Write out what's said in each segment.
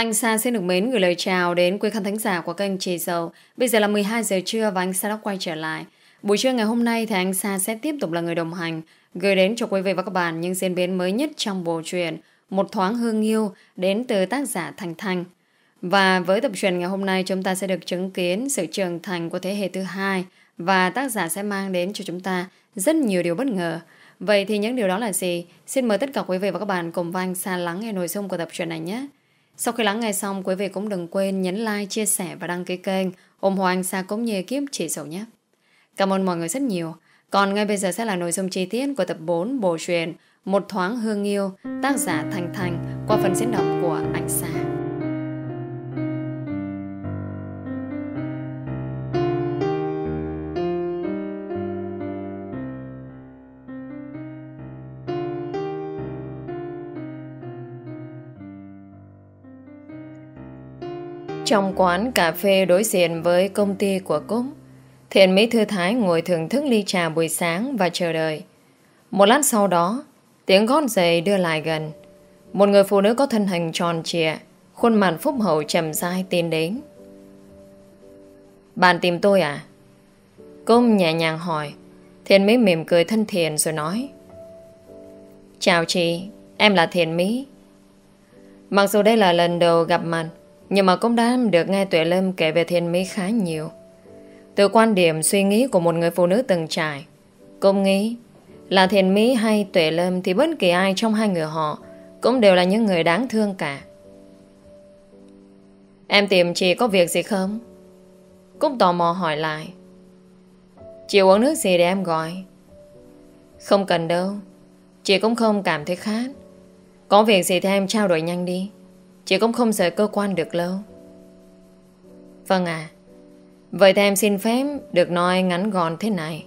Anh Sa xin được mến gửi lời chào đến quý khán thính giả của kênh Trì Dầu. Bây giờ là 12 giờ trưa và anh Sa đã quay trở lại. Buổi trưa ngày hôm nay thì anh Sa sẽ tiếp tục là người đồng hành gửi đến cho quý vị và các bạn những diễn biến mới nhất trong bộ truyện Một thoáng hương yêu đến từ tác giả Thành Thành. Và với tập truyện ngày hôm nay chúng ta sẽ được chứng kiến sự trưởng thành của thế hệ thứ hai và tác giả sẽ mang đến cho chúng ta rất nhiều điều bất ngờ. Vậy thì những điều đó là gì? Xin mời tất cả quý vị và các bạn cùng với anh Sa lắng nghe nội dung của tập truyện này nhé. Sau khi lắng nghe xong, quý vị cũng đừng quên nhấn like, chia sẻ và đăng ký kênh ủng hộ anh Sa cũng như kiếm chị Sầu nhé. Cảm ơn mọi người rất nhiều. Còn ngay bây giờ sẽ là nội dung chi tiết của tập 4 bộ truyền Một thoáng hương yêu tác giả Thành Thành qua phần diễn đọc của anh Sa. trong quán cà phê đối diện với công ty của Cúc. Thiện Mỹ Thư Thái ngồi thưởng thức ly trà buổi sáng và chờ đợi. Một lát sau đó, tiếng gót giày đưa lại gần. Một người phụ nữ có thân hình tròn trịa, khuôn mặt phúc hậu chầm dai tiến đến. Bạn tìm tôi à? Cúc nhẹ nhàng hỏi. Thiện Mỹ mỉm cười thân thiện rồi nói. Chào chị, em là Thiện Mỹ. Mặc dù đây là lần đầu gặp mặt, nhưng mà cũng đã được nghe Tuệ Lâm kể về thiên mỹ khá nhiều. Từ quan điểm suy nghĩ của một người phụ nữ từng trải, cũng nghĩ là thiền mỹ hay tuệ lâm thì bất kỳ ai trong hai người họ cũng đều là những người đáng thương cả. Em tìm chị có việc gì không? Cũng tò mò hỏi lại. Chị uống nước gì để em gọi? Không cần đâu. Chị cũng không cảm thấy khát. Có việc gì thì em trao đổi nhanh đi. Chị cũng không rời cơ quan được lâu Vâng à Vậy thì em xin phép Được nói ngắn gọn thế này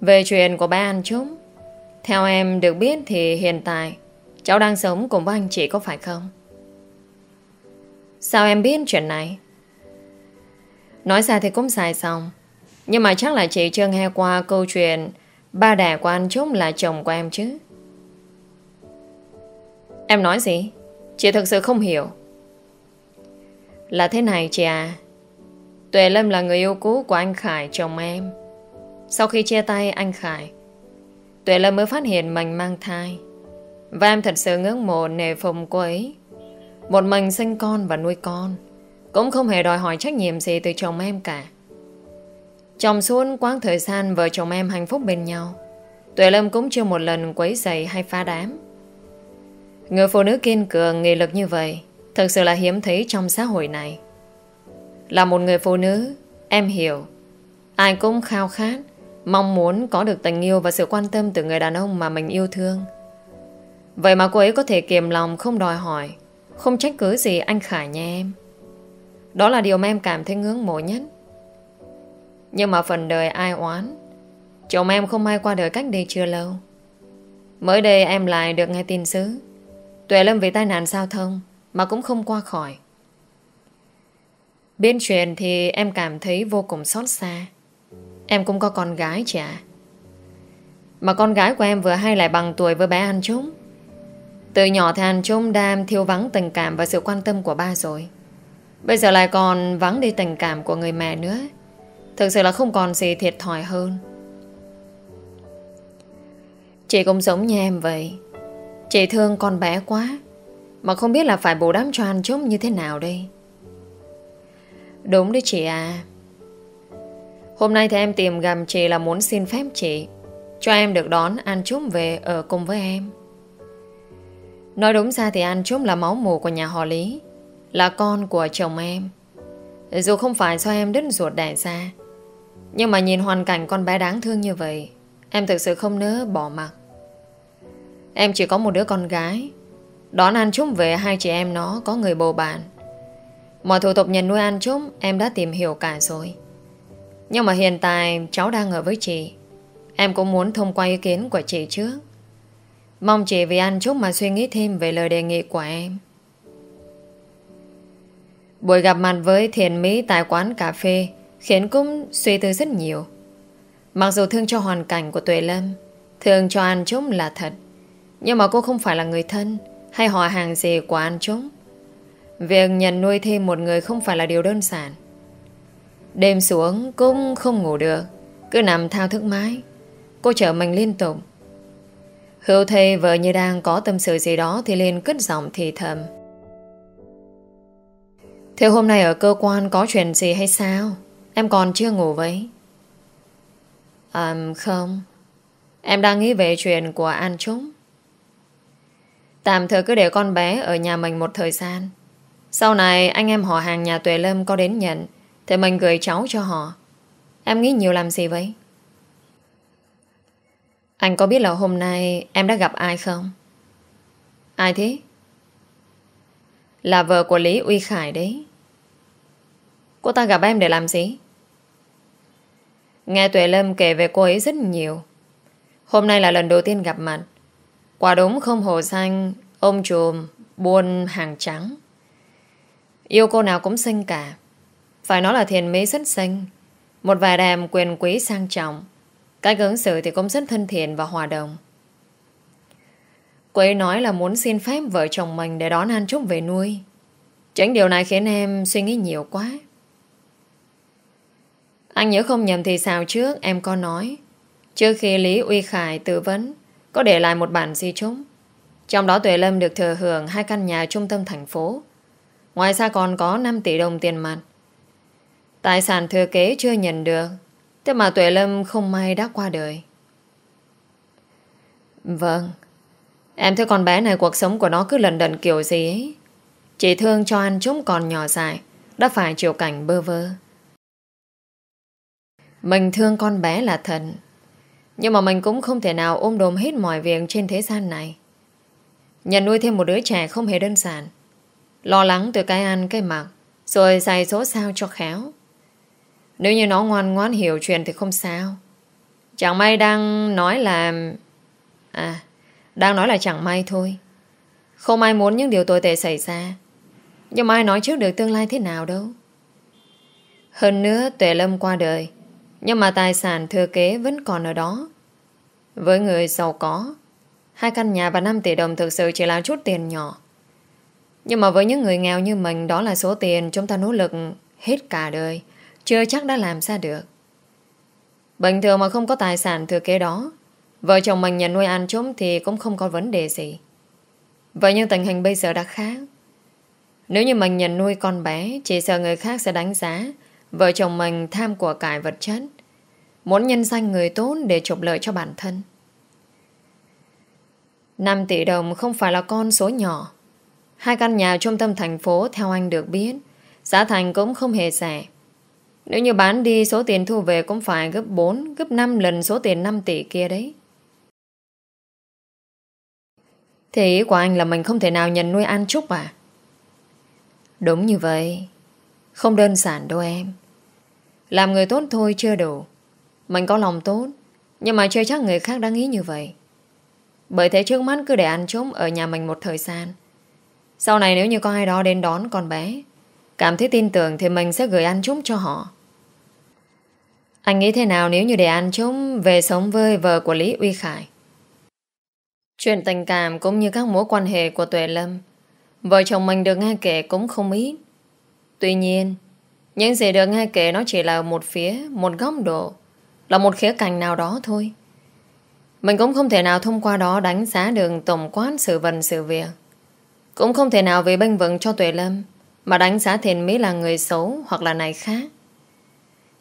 Về chuyện của ba anh chúng Theo em được biết thì hiện tại Cháu đang sống cùng với anh chị có phải không Sao em biết chuyện này Nói ra thì cũng xài xong Nhưng mà chắc là chị chưa nghe qua câu chuyện Ba đẻ của anh chúng là chồng của em chứ Em nói gì? Chị thật sự không hiểu Là thế này chị à Tuệ Lâm là người yêu cũ của anh Khải chồng em Sau khi chia tay anh Khải Tuệ Lâm mới phát hiện mình mang thai Và em thật sự ngưỡng mộ nề phòng cô ấy Một mình sinh con và nuôi con Cũng không hề đòi hỏi trách nhiệm gì từ chồng em cả Trong suốt quãng thời gian vợ chồng em hạnh phúc bên nhau Tuệ Lâm cũng chưa một lần quấy giày hay phá đám Người phụ nữ kiên cường, nghị lực như vậy thực sự là hiếm thấy trong xã hội này. Là một người phụ nữ, em hiểu. Ai cũng khao khát, mong muốn có được tình yêu và sự quan tâm từ người đàn ông mà mình yêu thương. Vậy mà cô ấy có thể kiềm lòng không đòi hỏi, không trách cứ gì anh Khải nha em. Đó là điều mà em cảm thấy ngưỡng mộ nhất. Nhưng mà phần đời ai oán, chồng em không may qua đời cách đây chưa lâu. Mới đây em lại được nghe tin sứ Tuệ Lâm vì tai nạn giao thông mà cũng không qua khỏi. Biến truyền thì em cảm thấy vô cùng xót xa. Em cũng có con gái chị ạ. Mà con gái của em vừa hay lại bằng tuổi với bé An Trung. Từ nhỏ thì An Trung đã thiếu vắng tình cảm và sự quan tâm của ba rồi. Bây giờ lại còn vắng đi tình cảm của người mẹ nữa. Thực sự là không còn gì thiệt thòi hơn. Chị cũng giống như em vậy. Chị thương con bé quá Mà không biết là phải bù đắp cho anh chúng như thế nào đây Đúng đấy chị à Hôm nay thì em tìm gặp chị là muốn xin phép chị Cho em được đón An Trúc về ở cùng với em Nói đúng ra thì An Trúc là máu mù của nhà họ Lý Là con của chồng em Dù không phải do em đứt ruột đẻ ra Nhưng mà nhìn hoàn cảnh con bé đáng thương như vậy Em thực sự không nỡ bỏ mặc Em chỉ có một đứa con gái Đón An Trúc về hai chị em nó có người bầu bạn Mọi thủ tục nhận nuôi An Trúc em đã tìm hiểu cả rồi Nhưng mà hiện tại cháu đang ở với chị Em cũng muốn thông qua ý kiến của chị trước Mong chị vì An Trúc mà suy nghĩ thêm về lời đề nghị của em Buổi gặp mặt với Thiền Mỹ tại quán cà phê khiến Cúc suy tư rất nhiều. Mặc dù thương cho hoàn cảnh của Tuệ Lâm, thương cho An Trúc là thật, nhưng mà cô không phải là người thân Hay họ hàng gì của anh chúng Việc nhận nuôi thêm một người không phải là điều đơn giản Đêm xuống cũng không ngủ được Cứ nằm thao thức mãi Cô chở mình liên tục Hữu thầy vợ như đang có tâm sự gì đó Thì liền cất giọng thì thầm Thế hôm nay ở cơ quan có chuyện gì hay sao? Em còn chưa ngủ vậy? À, không Em đang nghĩ về chuyện của anh chúng Tạm thời cứ để con bé ở nhà mình một thời gian. Sau này anh em họ hàng nhà Tuệ Lâm có đến nhận thì mình gửi cháu cho họ. Em nghĩ nhiều làm gì vậy? Anh có biết là hôm nay em đã gặp ai không? Ai thế? Là vợ của Lý Uy Khải đấy. Cô ta gặp em để làm gì? Nghe Tuệ Lâm kể về cô ấy rất nhiều. Hôm nay là lần đầu tiên gặp mặt. Quả đúng không hồ xanh, ôm trùm, buôn hàng trắng. Yêu cô nào cũng xinh cả. Phải nói là thiền mỹ rất xinh. Một vài đàm quyền quý sang trọng. Cách ứng xử thì cũng rất thân thiện và hòa đồng. Cô ấy nói là muốn xin phép vợ chồng mình để đón anh Trúc về nuôi. Chính điều này khiến em suy nghĩ nhiều quá. Anh nhớ không nhầm thì sao trước em có nói. Trước khi Lý Uy Khải tư vấn có để lại một bản di chúc. Trong đó Tuệ Lâm được thừa hưởng hai căn nhà trung tâm thành phố. Ngoài ra còn có 5 tỷ đồng tiền mặt. Tài sản thừa kế chưa nhận được, thế mà Tuệ Lâm không may đã qua đời. Vâng, em thấy con bé này cuộc sống của nó cứ lần đần kiểu gì ấy. Chỉ thương cho anh chúng còn nhỏ dại, đã phải chịu cảnh bơ vơ. Mình thương con bé là thần nhưng mà mình cũng không thể nào ôm đồm hết mọi việc trên thế gian này. Nhận nuôi thêm một đứa trẻ không hề đơn giản. Lo lắng từ cái ăn cái mặc, rồi dạy số sao cho khéo. Nếu như nó ngoan ngoãn hiểu chuyện thì không sao. Chẳng may đang nói là... À, đang nói là chẳng may thôi. Không ai muốn những điều tồi tệ xảy ra. Nhưng mà ai nói trước được tương lai thế nào đâu. Hơn nữa Tuệ Lâm qua đời nhưng mà tài sản thừa kế vẫn còn ở đó. Với người giàu có, hai căn nhà và 5 tỷ đồng thực sự chỉ là chút tiền nhỏ. Nhưng mà với những người nghèo như mình, đó là số tiền chúng ta nỗ lực hết cả đời, chưa chắc đã làm ra được. Bình thường mà không có tài sản thừa kế đó, vợ chồng mình nhận nuôi ăn chúng thì cũng không có vấn đề gì. Vậy nhưng tình hình bây giờ đã khác. Nếu như mình nhận nuôi con bé, chỉ sợ người khác sẽ đánh giá vợ chồng mình tham của cải vật chất muốn nhân danh người tốt để trục lợi cho bản thân. 5 tỷ đồng không phải là con số nhỏ. Hai căn nhà trung tâm thành phố theo anh được biết, giá thành cũng không hề rẻ. Nếu như bán đi số tiền thu về cũng phải gấp 4, gấp 5 lần số tiền 5 tỷ kia đấy. Thế ý của anh là mình không thể nào nhận nuôi An Trúc à? Đúng như vậy. Không đơn giản đâu em. Làm người tốt thôi chưa đủ. Mình có lòng tốt Nhưng mà chưa chắc người khác đang nghĩ như vậy Bởi thế trước mắt cứ để ăn trốn Ở nhà mình một thời gian Sau này nếu như có ai đó đến đón con bé Cảm thấy tin tưởng Thì mình sẽ gửi ăn trốn cho họ Anh nghĩ thế nào nếu như để ăn trốn Về sống với vợ của Lý Uy Khải Chuyện tình cảm cũng như các mối quan hệ của Tuệ Lâm Vợ chồng mình được nghe kể cũng không ít Tuy nhiên Những gì được nghe kể nó chỉ là một phía Một góc độ là một khía cạnh nào đó thôi. Mình cũng không thể nào thông qua đó đánh giá đường tổng quát sự vần sự việc. Cũng không thể nào vì bênh vững cho Tuệ Lâm mà đánh giá Thiền Mỹ là người xấu hoặc là này khác.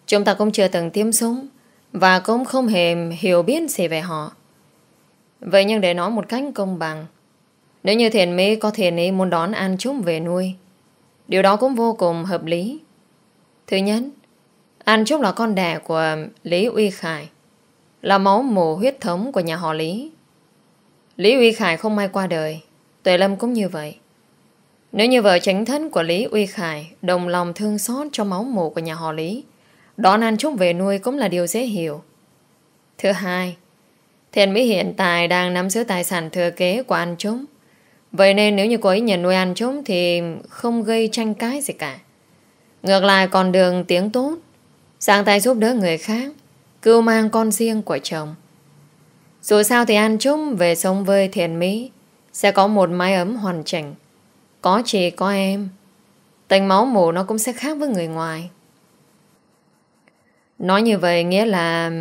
Chúng ta cũng chưa từng tiêm súng và cũng không hề hiểu biết gì về họ. Vậy nhưng để nói một cách công bằng, nếu như Thiền Mỹ có thiền ý muốn đón An Trúc về nuôi, điều đó cũng vô cùng hợp lý. Thứ nhất, An Trúc là con đẻ của Lý Uy Khải, là máu mồ huyết thống của nhà họ Lý. Lý Uy Khải không may qua đời, Tuệ Lâm cũng như vậy. Nếu như vợ chính thân của Lý Uy Khải đồng lòng thương xót cho máu mồ của nhà họ Lý, đón An Trúc về nuôi cũng là điều dễ hiểu. Thứ hai, Thiền Mỹ hiện tại đang nắm giữ tài sản thừa kế của An Trúc. Vậy nên nếu như cô ấy nhận nuôi An Trúc thì không gây tranh cãi gì cả. Ngược lại còn đường tiếng tốt sang tay giúp đỡ người khác, cưu mang con riêng của chồng. Dù sao thì An Trúc về sống với thiền mỹ, sẽ có một mái ấm hoàn chỉnh. Có chị có em, tình máu mủ nó cũng sẽ khác với người ngoài. Nói như vậy nghĩa là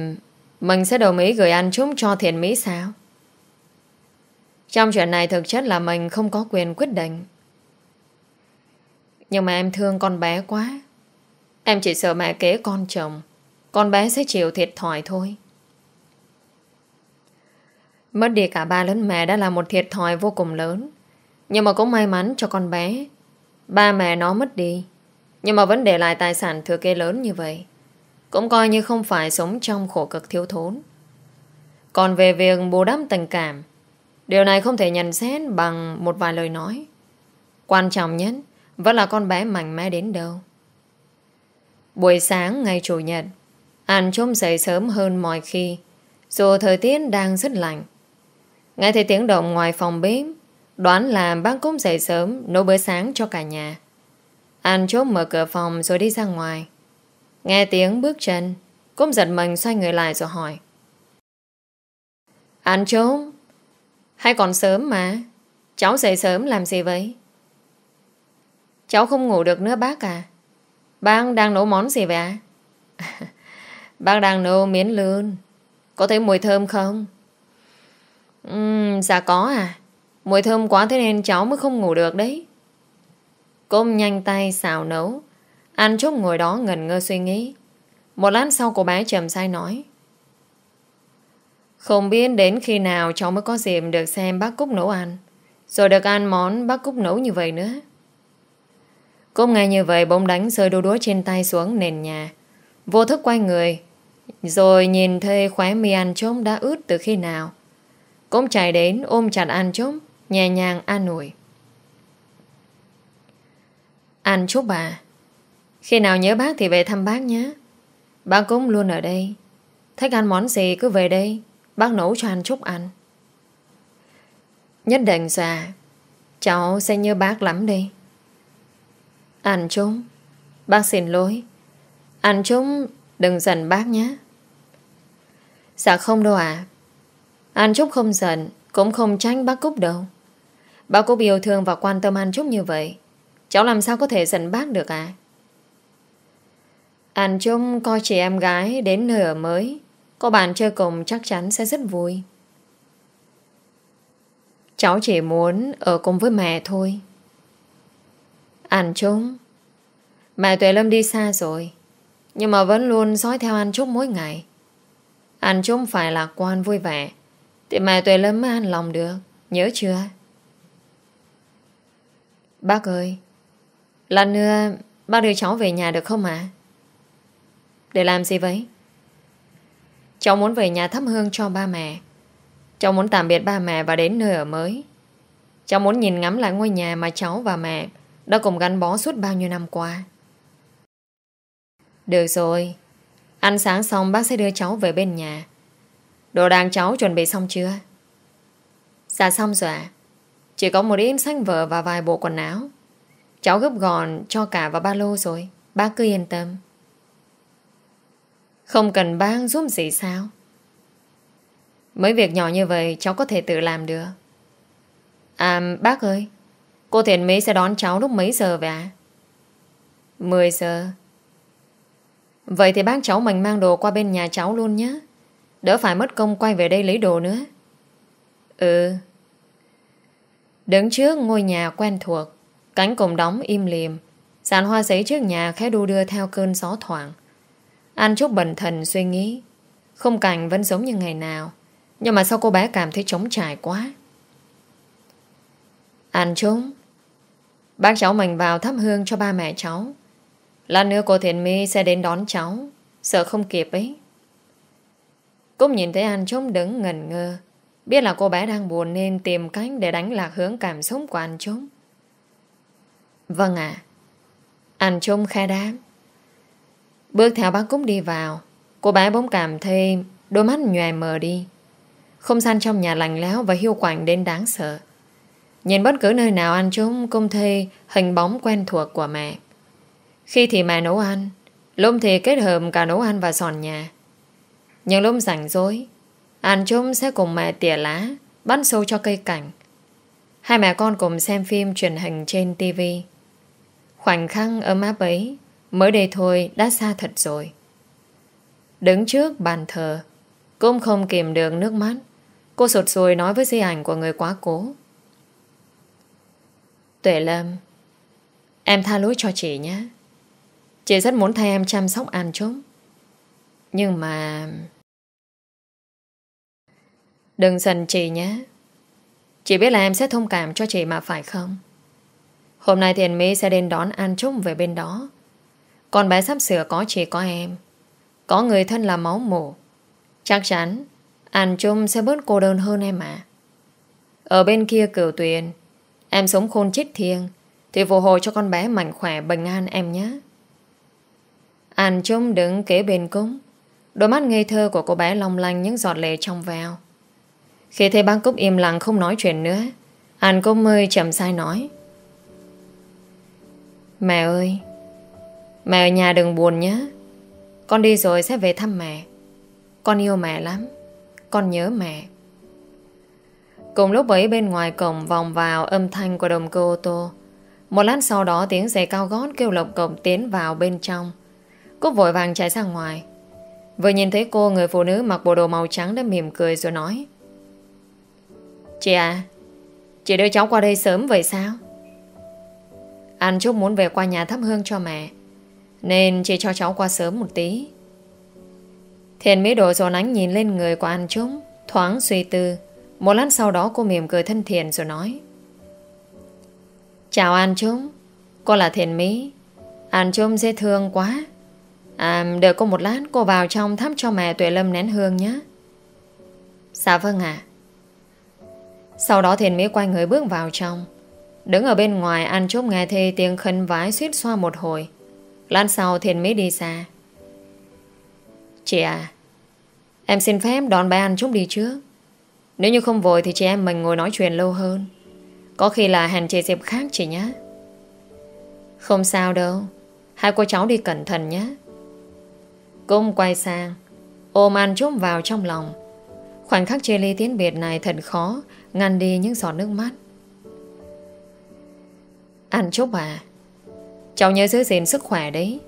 mình sẽ đồng ý gửi An Trúc cho thiền mỹ sao? Trong chuyện này thực chất là mình không có quyền quyết định. Nhưng mà em thương con bé quá. Em chỉ sợ mẹ kế con chồng Con bé sẽ chịu thiệt thòi thôi Mất đi cả ba lớn mẹ đã là một thiệt thòi vô cùng lớn Nhưng mà cũng may mắn cho con bé Ba mẹ nó mất đi Nhưng mà vẫn để lại tài sản thừa kế lớn như vậy Cũng coi như không phải sống trong khổ cực thiếu thốn Còn về việc bù đắp tình cảm Điều này không thể nhận xét bằng một vài lời nói Quan trọng nhất vẫn là con bé mạnh mẽ đến đâu Buổi sáng ngày Chủ nhật, anh chôm dậy sớm hơn mọi khi, dù thời tiết đang rất lạnh. Nghe thấy tiếng động ngoài phòng bếp, đoán là bác cũng dậy sớm nấu bữa sáng cho cả nhà. Anh Trôm mở cửa phòng rồi đi ra ngoài. Nghe tiếng bước chân, cũng giật mình xoay người lại rồi hỏi. Anh Trôm, hay còn sớm mà, cháu dậy sớm làm gì vậy? Cháu không ngủ được nữa bác à? Bác đang nấu món gì vậy ạ? Bác đang nấu miến lươn. Có thấy mùi thơm không? Uhm, dạ có à. Mùi thơm quá thế nên cháu mới không ngủ được đấy. Côm nhanh tay xào nấu. An Trúc ngồi đó ngẩn ngơ suy nghĩ. Một lát sau cô bé trầm sai nói. Không biết đến khi nào cháu mới có dịp được xem bác Cúc nấu ăn. Rồi được ăn món bác Cúc nấu như vậy nữa cũng ngay như vậy bỗng đánh rơi đôi đũa trên tay xuống nền nhà. Vô thức quay người, rồi nhìn thấy khóe mi an trống đã ướt từ khi nào. cũng chạy đến ôm chặt an trống, nhẹ nhàng an ủi. an chúc bà. Khi nào nhớ bác thì về thăm bác nhé. Bác cũng luôn ở đây. Thích ăn món gì cứ về đây. Bác nấu cho an chúc ăn. Nhất định già, cháu sẽ nhớ bác lắm đây. Anh Trung, bác xin lỗi. Anh Trung, đừng giận bác nhé. Dạ không đâu ạ. À. Anh Trúc không giận, cũng không tránh bác Cúc đâu. Bác Cúc yêu thương và quan tâm anh Trúc như vậy. Cháu làm sao có thể giận bác được ạ? À? Anh Trung coi chị em gái đến nửa mới. Có bạn chơi cùng chắc chắn sẽ rất vui. Cháu chỉ muốn ở cùng với mẹ thôi. Anh Trúc Mẹ Tuệ Lâm đi xa rồi Nhưng mà vẫn luôn dõi theo anh Trúc mỗi ngày Anh Trúc phải lạc quan vui vẻ Thì mẹ Tuệ Lâm mới an lòng được Nhớ chưa Bác ơi Lần nữa Bác đưa cháu về nhà được không ạ Để làm gì vậy Cháu muốn về nhà thắp hương cho ba mẹ Cháu muốn tạm biệt ba mẹ và đến nơi ở mới Cháu muốn nhìn ngắm lại ngôi nhà mà cháu và mẹ đã cùng gắn bó suốt bao nhiêu năm qua Được rồi Ăn sáng xong bác sẽ đưa cháu về bên nhà Đồ đàng cháu chuẩn bị xong chưa? Dạ xong rồi ạ Chỉ có một ít sách vở và vài bộ quần áo Cháu gấp gọn cho cả vào ba lô rồi Bác cứ yên tâm Không cần bác giúp gì sao Mấy việc nhỏ như vậy cháu có thể tự làm được À bác ơi Cô Thiện Mỹ sẽ đón cháu lúc mấy giờ về ạ? 10 giờ. Vậy thì bác cháu mình mang đồ qua bên nhà cháu luôn nhé. Đỡ phải mất công quay về đây lấy đồ nữa. Ừ. Đứng trước ngôi nhà quen thuộc, cánh cổng đóng im lìm, sàn hoa giấy trước nhà khẽ đu đưa theo cơn gió thoảng. An Trúc bần thần suy nghĩ, không cảnh vẫn giống như ngày nào, nhưng mà sao cô bé cảm thấy trống trải quá? An Trúc, Bác cháu mình vào thắp hương cho ba mẹ cháu. Lát nữa cô Thiện My sẽ đến đón cháu. Sợ không kịp ấy. Cũng nhìn thấy anh trông đứng ngần ngơ. Biết là cô bé đang buồn nên tìm cách để đánh lạc hướng cảm xúc của anh trông. Vâng ạ. À. An trông khai đáp. Bước theo bác Cúc đi vào. Cô bé bỗng cảm thấy đôi mắt nhòe mờ đi. Không gian trong nhà lành lẽo và hiu quạnh đến đáng sợ. Nhìn bất cứ nơi nào anh chúng cũng thấy hình bóng quen thuộc của mẹ. Khi thì mẹ nấu ăn, lúc thì kết hợp cả nấu ăn và dọn nhà. Nhưng lúc rảnh rỗi, anh chúng sẽ cùng mẹ tỉa lá, bắt sâu cho cây cảnh. Hai mẹ con cùng xem phim truyền hình trên tivi. Khoảnh khắc ấm áp ấy, mới đây thôi đã xa thật rồi. Đứng trước bàn thờ, cũng không kìm được nước mắt. Cô sụt sùi nói với di ảnh của người quá cố. Tuệ Lâm Em tha lỗi cho chị nhé Chị rất muốn thay em chăm sóc An Trúc Nhưng mà Đừng giận chị nhé Chị biết là em sẽ thông cảm cho chị mà phải không Hôm nay Thiền Mỹ sẽ đến đón An Trúc về bên đó Còn bé sắp sửa có chị có em Có người thân là máu mủ Chắc chắn An Trung sẽ bớt cô đơn hơn em mà Ở bên kia cửu tuyền Em sống khôn chết thiêng Thì phù hộ cho con bé mạnh khỏe bình an em nhé Anh trung đứng kế bên cúng Đôi mắt ngây thơ của cô bé long lanh những giọt lệ trong veo Khi thấy bác Cúc im lặng không nói chuyện nữa anh Cúc mơi chậm sai nói Mẹ ơi Mẹ ở nhà đừng buồn nhé Con đi rồi sẽ về thăm mẹ Con yêu mẹ lắm Con nhớ mẹ Cùng lúc ấy bên ngoài cổng vòng vào âm thanh của đồng cơ ô tô. Một lát sau đó tiếng giày cao gót kêu lộc cổng tiến vào bên trong. Cô vội vàng chạy ra ngoài. Vừa nhìn thấy cô, người phụ nữ mặc bộ đồ màu trắng đã mỉm cười rồi nói. Chị à, chị đưa cháu qua đây sớm vậy sao? Anh Trúc muốn về qua nhà thắp hương cho mẹ, nên chị cho cháu qua sớm một tí. Thiền Mỹ đồ dồn ánh nhìn lên người của anh Trúc, thoáng suy tư. Một lát sau đó cô mỉm cười thân thiện rồi nói Chào An Trôm Cô là Thiền Mỹ An Trôm dễ thương quá À đợi cô một lát cô vào trong thắp cho mẹ Tuệ Lâm nén hương nhé Dạ vâng ạ à. Sau đó Thiền Mỹ quay người bước vào trong Đứng ở bên ngoài An Trôm nghe thê tiếng khấn vái suýt xoa một hồi Lát sau Thiền Mỹ đi xa Chị à Em xin phép đón bé An Trôm đi trước nếu như không vội thì chị em mình ngồi nói chuyện lâu hơn Có khi là hẹn chị dịp khác chị nhé Không sao đâu Hai cô cháu đi cẩn thận nhé Cung quay sang Ôm ăn chúc vào trong lòng Khoảnh khắc chia ly tiến biệt này thật khó Ngăn đi những giọt nước mắt Ăn chúc à Cháu nhớ giữ gìn sức khỏe đấy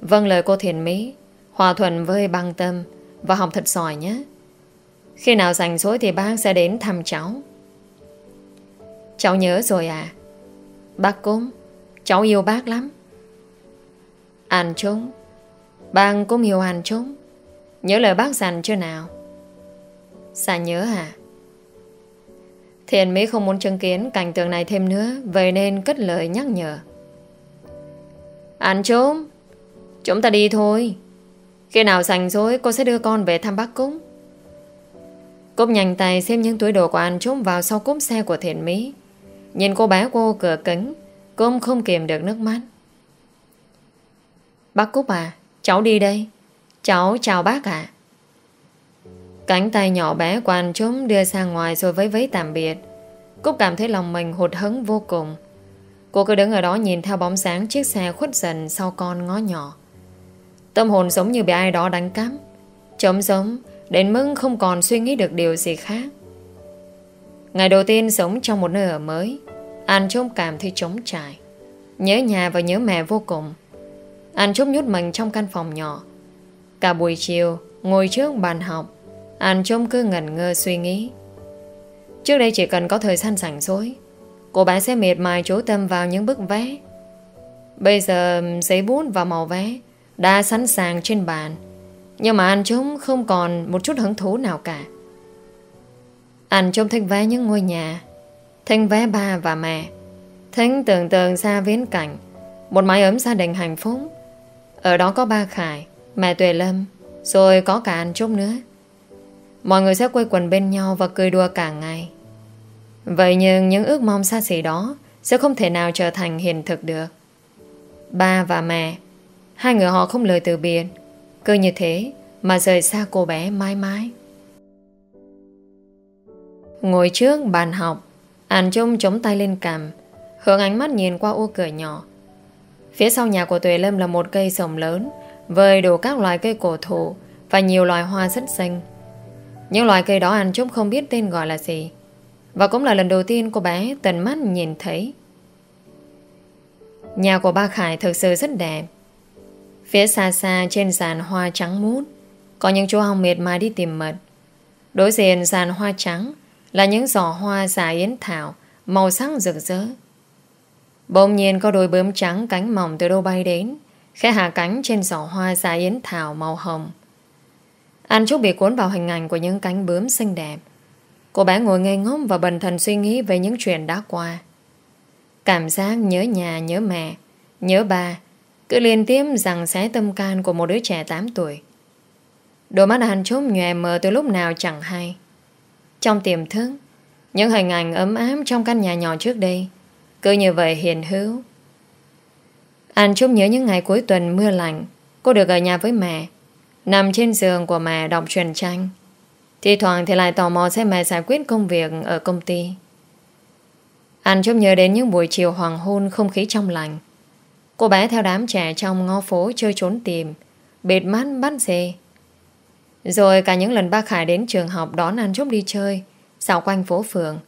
Vâng lời cô thiền mỹ Hòa thuận với băng tâm Và học thật giỏi nhé khi nào rảnh rỗi thì bác sẽ đến thăm cháu Cháu nhớ rồi à Bác cũng Cháu yêu bác lắm Anh chúng Bác cũng yêu anh chúng Nhớ lời bác dặn chưa nào Dạ nhớ à Thiện Mỹ không muốn chứng kiến cảnh tượng này thêm nữa Vậy nên cất lời nhắc nhở Anh chúng Chúng ta đi thôi Khi nào rảnh rỗi cô sẽ đưa con về thăm bác cúng Cúc nhanh tay xem những túi đồ của anh trốn vào sau cốm xe của thiện mỹ. Nhìn cô bé cô cửa kính, Cúc không kiềm được nước mắt. Bác Cúc à, cháu đi đây. Cháu chào bác ạ. Cánh tay nhỏ bé của anh trốn đưa sang ngoài rồi vấy vấy tạm biệt. Cúc cảm thấy lòng mình hụt hứng vô cùng. Cô cứ đứng ở đó nhìn theo bóng sáng chiếc xe khuất dần sau con ngó nhỏ. Tâm hồn giống như bị ai đó đánh cắp. Trống giống, đến mức không còn suy nghĩ được điều gì khác. Ngày đầu tiên sống trong một nơi ở mới, An Trôm cảm thấy trống trải. Nhớ nhà và nhớ mẹ vô cùng. An Trôm nhút mình trong căn phòng nhỏ. Cả buổi chiều, ngồi trước bàn học, An Trôm cứ ngẩn ngơ suy nghĩ. Trước đây chỉ cần có thời gian rảnh rỗi, cô bé sẽ miệt mài chú tâm vào những bức vẽ. Bây giờ giấy bút và màu vẽ đã sẵn sàng trên bàn. Nhưng mà anh trông không còn một chút hứng thú nào cả Anh trông thích vẽ những ngôi nhà Thích vẽ ba và mẹ Thích tưởng tượng xa viễn cảnh Một mái ấm gia đình hạnh phúc Ở đó có ba Khải Mẹ Tuệ Lâm Rồi có cả anh Trúc nữa Mọi người sẽ quây quần bên nhau và cười đùa cả ngày Vậy nhưng những ước mong xa xỉ đó Sẽ không thể nào trở thành hiện thực được Ba và mẹ Hai người họ không lời từ biệt cứ như thế mà rời xa cô bé mãi mãi. Ngồi trước bàn học, An Trung chống tay lên cằm, hướng ánh mắt nhìn qua ô cửa nhỏ. Phía sau nhà của Tuệ Lâm là một cây sồng lớn, với đủ các loài cây cổ thụ và nhiều loài hoa rất xanh. Những loài cây đó An trung không biết tên gọi là gì. Và cũng là lần đầu tiên cô bé tận mắt nhìn thấy. Nhà của ba Khải thực sự rất đẹp. Phía xa xa trên sàn hoa trắng mút Có những chú hồng mệt mài đi tìm mật Đối diện sàn hoa trắng Là những giỏ hoa xà yến thảo Màu sắc rực rỡ Bỗng nhiên có đôi bướm trắng cánh mỏng từ đâu bay đến Khẽ hạ cánh trên giỏ hoa xà yến thảo màu hồng anh Trúc bị cuốn vào hình ảnh của những cánh bướm xinh đẹp Cô bé ngồi ngây ngốc và bần thần suy nghĩ về những chuyện đã qua Cảm giác nhớ nhà, nhớ mẹ, nhớ ba cứ liên tiếp rằng xé tâm can của một đứa trẻ 8 tuổi. Đôi mắt hắn chốt nhòe mờ từ lúc nào chẳng hay. Trong tiềm thức, những hình ảnh ấm áp trong căn nhà nhỏ trước đây, cứ như vậy hiền hữu. Anh chốt nhớ những ngày cuối tuần mưa lạnh, cô được ở nhà với mẹ, nằm trên giường của mẹ đọc truyền tranh. Thì thoảng thì lại tò mò xem mẹ giải quyết công việc ở công ty. Anh chốt nhớ đến những buổi chiều hoàng hôn không khí trong lành. Cô bé theo đám trẻ trong ngõ phố chơi trốn tìm, bệt mắt bắt dê. Rồi cả những lần ba Khải đến trường học đón ăn chúc đi chơi, dạo quanh phố phường,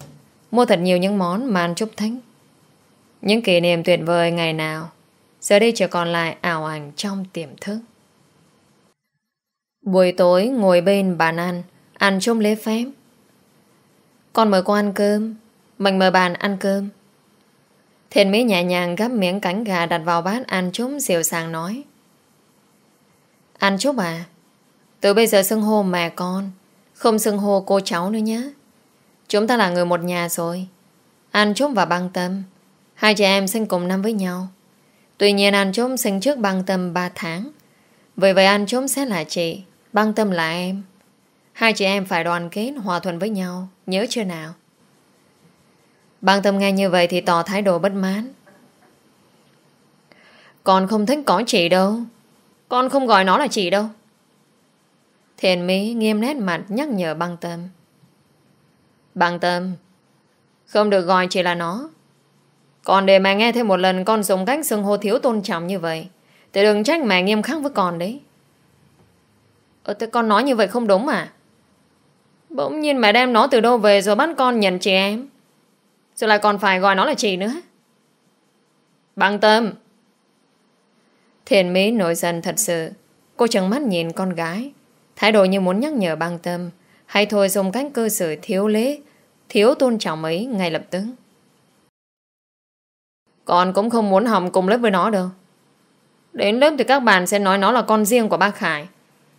mua thật nhiều những món mà ăn chúc thích. Những kỷ niệm tuyệt vời ngày nào, giờ đây chỉ còn lại ảo ảnh trong tiềm thức. Buổi tối ngồi bên bàn ăn, ăn chung lễ phép. Con mời cô ăn cơm, mình mời bàn ăn cơm. Thiên Mỹ nhẹ nhàng gắp miếng cánh gà đặt vào bát An Trúc dịu sàng nói. An Trúc à, từ bây giờ xưng hô mẹ con, không xưng hô cô cháu nữa nhé. Chúng ta là người một nhà rồi. An Trúc và Băng Tâm, hai chị em sinh cùng năm với nhau. Tuy nhiên An Trúc sinh trước Băng Tâm 3 tháng. vì vậy An Trúc sẽ là chị, Băng Tâm là em. Hai chị em phải đoàn kết hòa thuận với nhau, nhớ chưa nào? Băng tâm nghe như vậy thì tỏ thái độ bất mãn. Con không thích có chị đâu. Con không gọi nó là chị đâu. Thiền Mỹ nghiêm nét mặt nhắc nhở băng tâm. Băng tâm, không được gọi chị là nó. Còn để mẹ nghe thêm một lần con dùng cách xưng hô thiếu tôn trọng như vậy, thì đừng trách mẹ nghiêm khắc với con đấy. Ờ, thế con nói như vậy không đúng à? Bỗng nhiên mẹ đem nó từ đâu về rồi bắt con nhận chị em. Rồi lại còn phải gọi nó là chị nữa Băng tâm Thiền Mỹ nổi dần thật sự Cô trừng mắt nhìn con gái Thái độ như muốn nhắc nhở băng tâm Hay thôi dùng cách cơ sở thiếu lễ Thiếu tôn trọng ấy ngay lập tức Con cũng không muốn hỏng cùng lớp với nó đâu Đến lớp thì các bạn sẽ nói nó là con riêng của bác Khải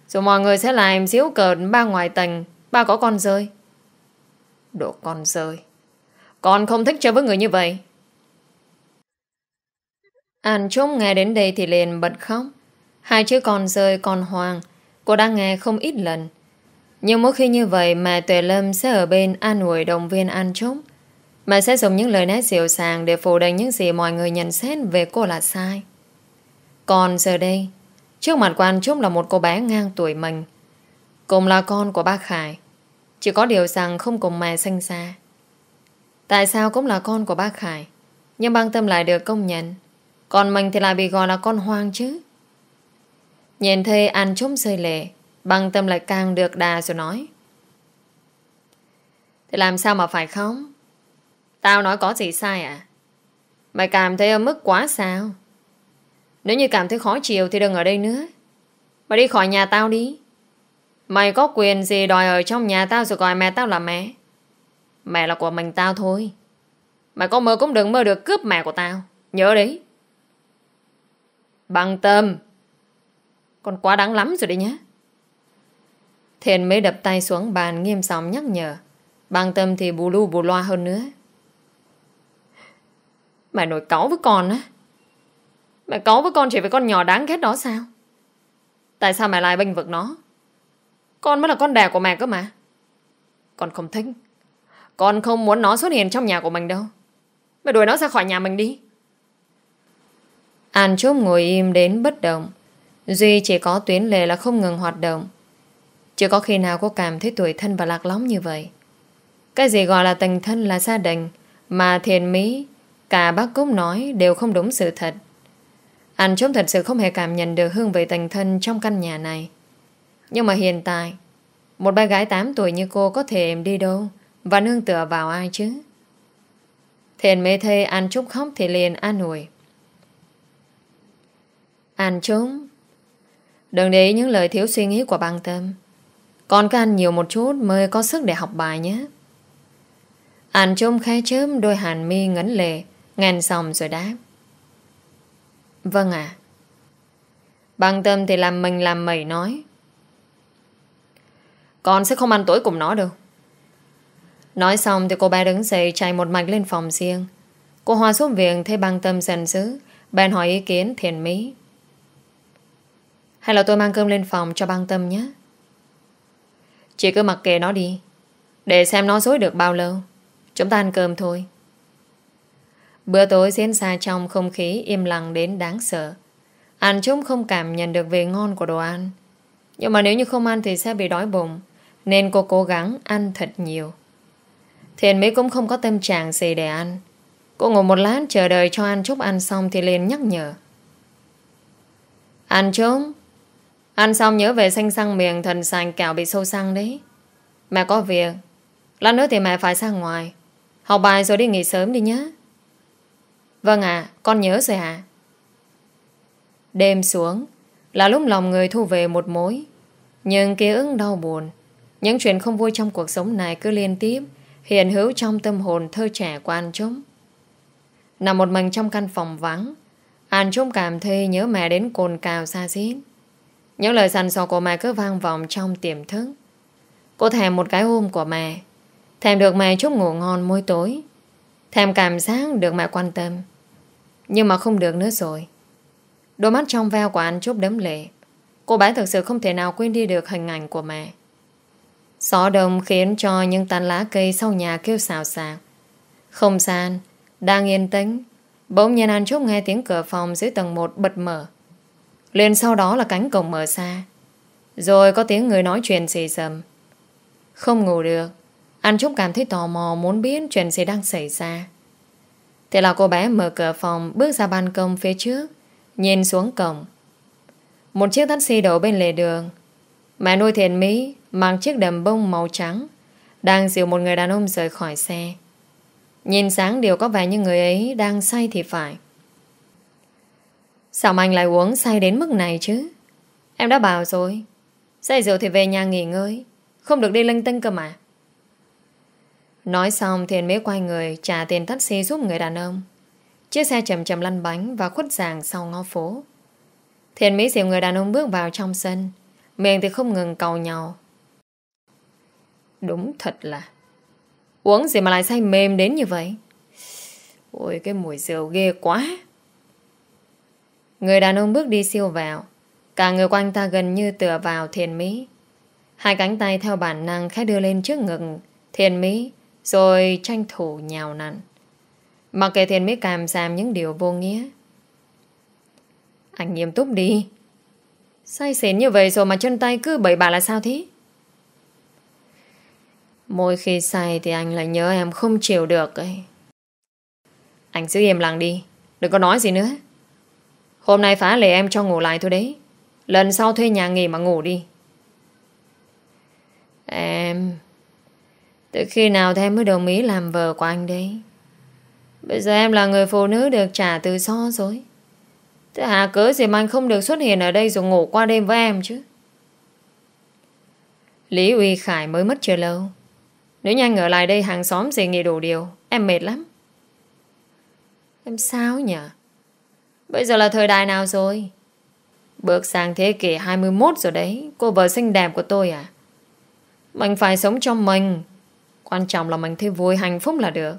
Rồi mọi người sẽ làm diễu cờn ba ngoài tầng Ba có con rơi Đồ con rơi con không thích chơi với người như vậy. An Trúc nghe đến đây thì liền bật khóc. Hai chữ còn rơi còn hoàng, cô đã nghe không ít lần. Nhưng mỗi khi như vậy mà Tuệ Lâm sẽ ở bên an ủi động viên An Trúc. Mà sẽ dùng những lời nét dịu sàng để phủ đầy những gì mọi người nhận xét về cô là sai. Còn giờ đây, trước mặt của An Trúc là một cô bé ngang tuổi mình. Cùng là con của ba Khải. Chỉ có điều rằng không cùng mẹ sinh ra. Tại sao cũng là con của bác Khải Nhưng băng tâm lại được công nhận Còn mình thì lại bị gọi là con hoang chứ Nhìn thấy ăn trống rơi lệ Băng tâm lại càng được đà rồi nói Thì làm sao mà phải không Tao nói có gì sai à Mày cảm thấy ở mức quá sao Nếu như cảm thấy khó chịu Thì đừng ở đây nữa Mày đi khỏi nhà tao đi Mày có quyền gì đòi ở trong nhà tao rồi gọi mẹ tao là mẹ Mẹ là của mình tao thôi Mày có mơ cũng đừng mơ được cướp mẹ của tao Nhớ đấy Bằng tâm Con quá đáng lắm rồi đấy nhá Thiền mới đập tay xuống bàn nghiêm sòng nhắc nhở Bằng tâm thì bù lu bù loa hơn nữa Mày nổi cáu với con á Mày cáu với con chỉ với con nhỏ đáng ghét đó sao Tại sao mày lại bênh vực nó Con mới là con đẻ của mẹ cơ mà Con không thích con không muốn nó xuất hiện trong nhà của mình đâu. Mày đuổi nó ra khỏi nhà mình đi. An Trúc ngồi im đến bất động. Duy chỉ có tuyến lệ là không ngừng hoạt động. Chưa có khi nào cô cảm thấy tuổi thân và lạc lõng như vậy. Cái gì gọi là tình thân là gia đình mà thiền mỹ cả bác Cúc nói đều không đúng sự thật. An Trúc thật sự không hề cảm nhận được hương vị tình thân trong căn nhà này. Nhưng mà hiện tại một bé gái 8 tuổi như cô có thể em đi đâu và nương tựa vào ai chứ Thiện mê thê An Trúc khóc thì liền an ủi An Trúc Đừng để ý những lời thiếu suy nghĩ của băng tâm Con cứ nhiều một chút Mới có sức để học bài nhé An Trúc khẽ chớm Đôi hàn mi ngấn lệ Ngàn xong rồi đáp Vâng ạ à. Băng tâm thì làm mình làm mẩy nói Con sẽ không ăn tối cùng nó đâu Nói xong thì cô bé đứng dậy chạy một mạch lên phòng riêng. Cô Hoa xuống viện thấy băng tâm dần dữ, bèn hỏi ý kiến thiền mỹ. Hay là tôi mang cơm lên phòng cho băng tâm nhé? Chị cứ mặc kệ nó đi, để xem nó dối được bao lâu. Chúng ta ăn cơm thôi. Bữa tối diễn ra trong không khí im lặng đến đáng sợ. Ăn chúng không cảm nhận được vị ngon của đồ ăn. Nhưng mà nếu như không ăn thì sẽ bị đói bụng, nên cô cố gắng ăn thật nhiều. Thiện Mỹ cũng không có tâm trạng gì để ăn. Cô ngồi một lát chờ đợi cho ăn chúc ăn xong thì lên nhắc nhở. Ăn chốn. Ăn xong nhớ về xanh xăng miệng thần sàn cạo bị sâu xăng đấy. Mẹ có việc. Lát nữa thì mẹ phải ra ngoài. Học bài rồi đi nghỉ sớm đi nhé. Vâng ạ, à, con nhớ rồi ạ. À. Đêm xuống là lúc lòng người thu về một mối. Nhưng ký ức đau buồn, những chuyện không vui trong cuộc sống này cứ liên tiếp hiện hữu trong tâm hồn thơ trẻ của An Trúc. Nằm một mình trong căn phòng vắng, An Trúc cảm thấy nhớ mẹ đến cồn cào xa xít. Những lời săn sò của mẹ cứ vang vọng trong tiềm thức. Cô thèm một cái ôm của mẹ, thèm được mẹ chúc ngủ ngon mỗi tối, thèm cảm giác được mẹ quan tâm. Nhưng mà không được nữa rồi. Đôi mắt trong veo của An Trúc đấm lệ. Cô bé thực sự không thể nào quên đi được hình ảnh của mẹ. Gió đông khiến cho những tán lá cây sau nhà kêu xào xạc. Không gian, đang yên tĩnh. Bỗng nhiên An Trúc nghe tiếng cửa phòng dưới tầng 1 bật mở. Liền sau đó là cánh cổng mở xa. Rồi có tiếng người nói chuyện gì dầm. Không ngủ được. An Trúc cảm thấy tò mò muốn biết chuyện gì đang xảy ra. Thế là cô bé mở cửa phòng bước ra ban công phía trước, nhìn xuống cổng. Một chiếc taxi đổ bên lề đường. Mẹ nuôi thiện Mỹ mang chiếc đầm bông màu trắng, đang dìu một người đàn ông rời khỏi xe. Nhìn sáng điều có vẻ như người ấy đang say thì phải. Sao mà anh lại uống say đến mức này chứ? Em đã bảo rồi. Say rượu thì về nhà nghỉ ngơi. Không được đi lênh tinh cơ mà. Nói xong Thiền mới quay người trả tiền taxi giúp người đàn ông. Chiếc xe chầm chầm lăn bánh và khuất giảng sau ngõ phố. Thiền Mỹ dìu người đàn ông bước vào trong sân. Miệng thì không ngừng cầu nhau Đúng thật là Uống gì mà lại say mềm đến như vậy Ôi cái mùi rượu ghê quá Người đàn ông bước đi siêu vào Cả người quanh ta gần như tựa vào thiền mỹ Hai cánh tay theo bản năng khẽ đưa lên trước ngực thiền mỹ Rồi tranh thủ nhào nặn Mặc kệ thiền mỹ càm xàm những điều vô nghĩa Anh nghiêm túc đi Say xỉn như vậy rồi mà chân tay cứ bậy bạ là sao thế Mỗi khi say thì anh lại nhớ em không chịu được ấy. Anh giữ im lặng đi Đừng có nói gì nữa Hôm nay phá lệ em cho ngủ lại thôi đấy Lần sau thuê nhà nghỉ mà ngủ đi Em Từ khi nào thì em mới đồng ý làm vợ của anh đấy Bây giờ em là người phụ nữ được trả từ so rồi Thế hạ cớ gì mà anh không được xuất hiện ở đây Rồi ngủ qua đêm với em chứ Lý Uy Khải mới mất chưa lâu nếu nhanh anh ở lại đây hàng xóm gì nghỉ đủ điều Em mệt lắm Em sao nhỉ Bây giờ là thời đại nào rồi Bước sang thế kỷ 21 rồi đấy Cô vợ xinh đẹp của tôi à Mình phải sống cho mình Quan trọng là mình thấy vui hạnh phúc là được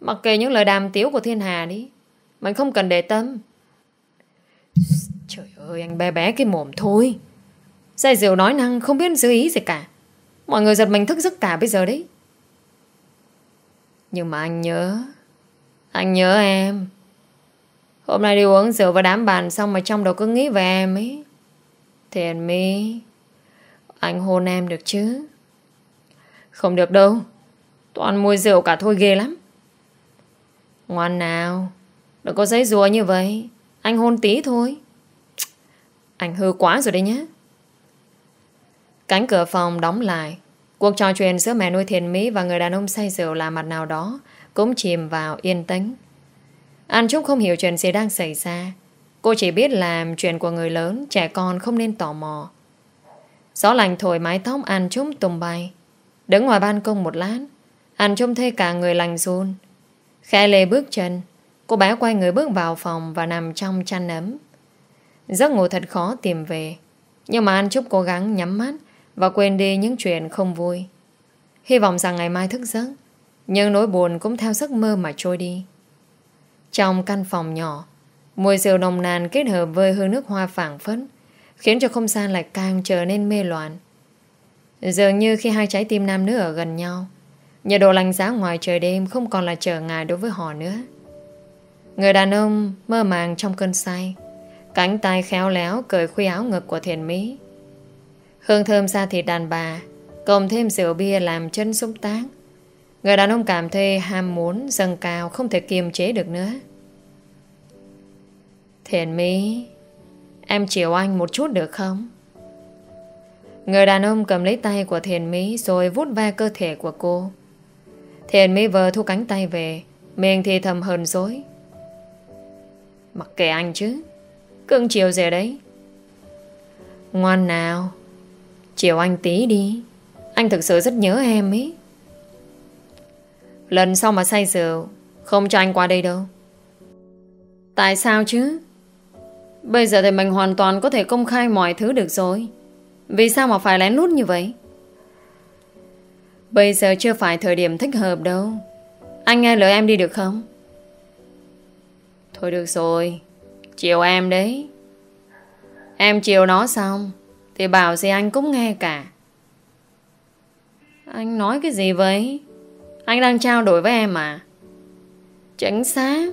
Mặc kệ những lời đàm tiếu của thiên hà đi Mình không cần để tâm Trời ơi anh bé bé cái mồm thôi Say rượu nói năng không biết giữ ý gì cả Mọi người giật mình thức giấc cả bây giờ đấy Nhưng mà anh nhớ Anh nhớ em Hôm nay đi uống rượu và đám bàn Xong mà trong đầu cứ nghĩ về em ấy Thiền mi Anh hôn em được chứ Không được đâu Toàn mùi rượu cả thôi ghê lắm Ngoan nào Đừng có giấy rùa như vậy Anh hôn tí thôi Anh hư quá rồi đấy nhé Cánh cửa phòng đóng lại. Cuộc trò chuyện giữa mẹ nuôi thiền Mỹ và người đàn ông say rượu là mặt nào đó cũng chìm vào yên tĩnh. anh Trúc không hiểu chuyện gì đang xảy ra. Cô chỉ biết làm chuyện của người lớn, trẻ con không nên tò mò. Gió lành thổi mái tóc anh Trúc tùng bay. Đứng ngoài ban công một lát, anh Trúc thấy cả người lành run. Khẽ lê bước chân, cô bé quay người bước vào phòng và nằm trong chăn ấm. Giấc ngủ thật khó tìm về. Nhưng mà anh Trúc cố gắng nhắm mắt và quên đi những chuyện không vui. Hy vọng rằng ngày mai thức giấc, nhưng nỗi buồn cũng theo giấc mơ mà trôi đi. Trong căn phòng nhỏ, mùi rượu nồng nàn kết hợp với hương nước hoa phảng phất, khiến cho không gian lại càng trở nên mê loạn. Dường như khi hai trái tim nam nữ ở gần nhau, nhiệt độ lạnh giá ngoài trời đêm không còn là trở ngại đối với họ nữa. Người đàn ông mơ màng trong cơn say, cánh tay khéo léo cởi khuy áo ngực của thiền mỹ, Hương thơm xa thịt đàn bà Cộng thêm rượu bia làm chân súng tán Người đàn ông cảm thấy ham muốn dâng cao không thể kiềm chế được nữa Thiện Mỹ Em chiều anh một chút được không? Người đàn ông cầm lấy tay của Thiền Mỹ rồi vút ve cơ thể của cô. Thiền Mỹ vừa thu cánh tay về, mình thì thầm hờn dối. Mặc kệ anh chứ, cưng chiều gì đấy. Ngoan nào, Chiều anh tí đi Anh thực sự rất nhớ em ấy Lần sau mà say rượu Không cho anh qua đây đâu Tại sao chứ Bây giờ thì mình hoàn toàn có thể công khai mọi thứ được rồi Vì sao mà phải lén lút như vậy Bây giờ chưa phải thời điểm thích hợp đâu Anh nghe lời em đi được không Thôi được rồi Chiều em đấy Em chiều nó xong thì bảo gì anh cũng nghe cả Anh nói cái gì vậy Anh đang trao đổi với em à Chính xác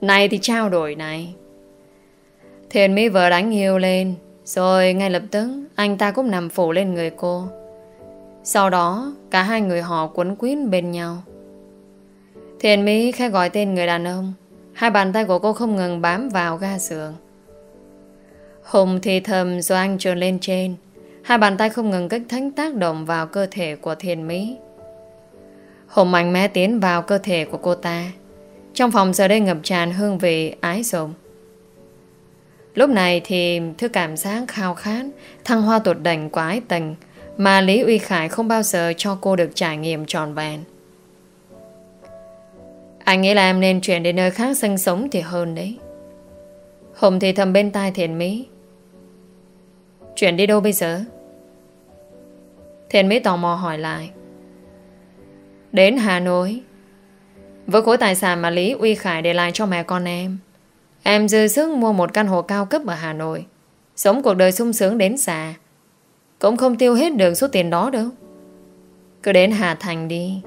Này thì trao đổi này Thiền mỹ vừa đánh yêu lên Rồi ngay lập tức Anh ta cũng nằm phủ lên người cô Sau đó Cả hai người họ quấn quýt bên nhau Thiền Mỹ khẽ gọi tên người đàn ông Hai bàn tay của cô không ngừng bám vào ga giường Hùng thì thầm rồi anh trồn lên trên. Hai bàn tay không ngừng cách thánh tác động vào cơ thể của thiền mỹ. Hùng mạnh mẽ tiến vào cơ thể của cô ta. Trong phòng giờ đây ngập tràn hương vị ái rộng. Lúc này thì thứ cảm giác khao khát, thăng hoa tột đỉnh của ái tình mà Lý Uy Khải không bao giờ cho cô được trải nghiệm tròn vẹn. Anh nghĩ là em nên chuyển đến nơi khác sinh sống thì hơn đấy. Hùng thì thầm bên tai thiền mỹ. Chuyển đi đâu bây giờ? Thiện mới tò mò hỏi lại. Đến Hà Nội. Với khối tài sản mà Lý Uy Khải để lại cho mẹ con em, em dư sức mua một căn hộ cao cấp ở Hà Nội, sống cuộc đời sung sướng đến già. Cũng không tiêu hết được số tiền đó đâu. Cứ đến Hà Thành đi.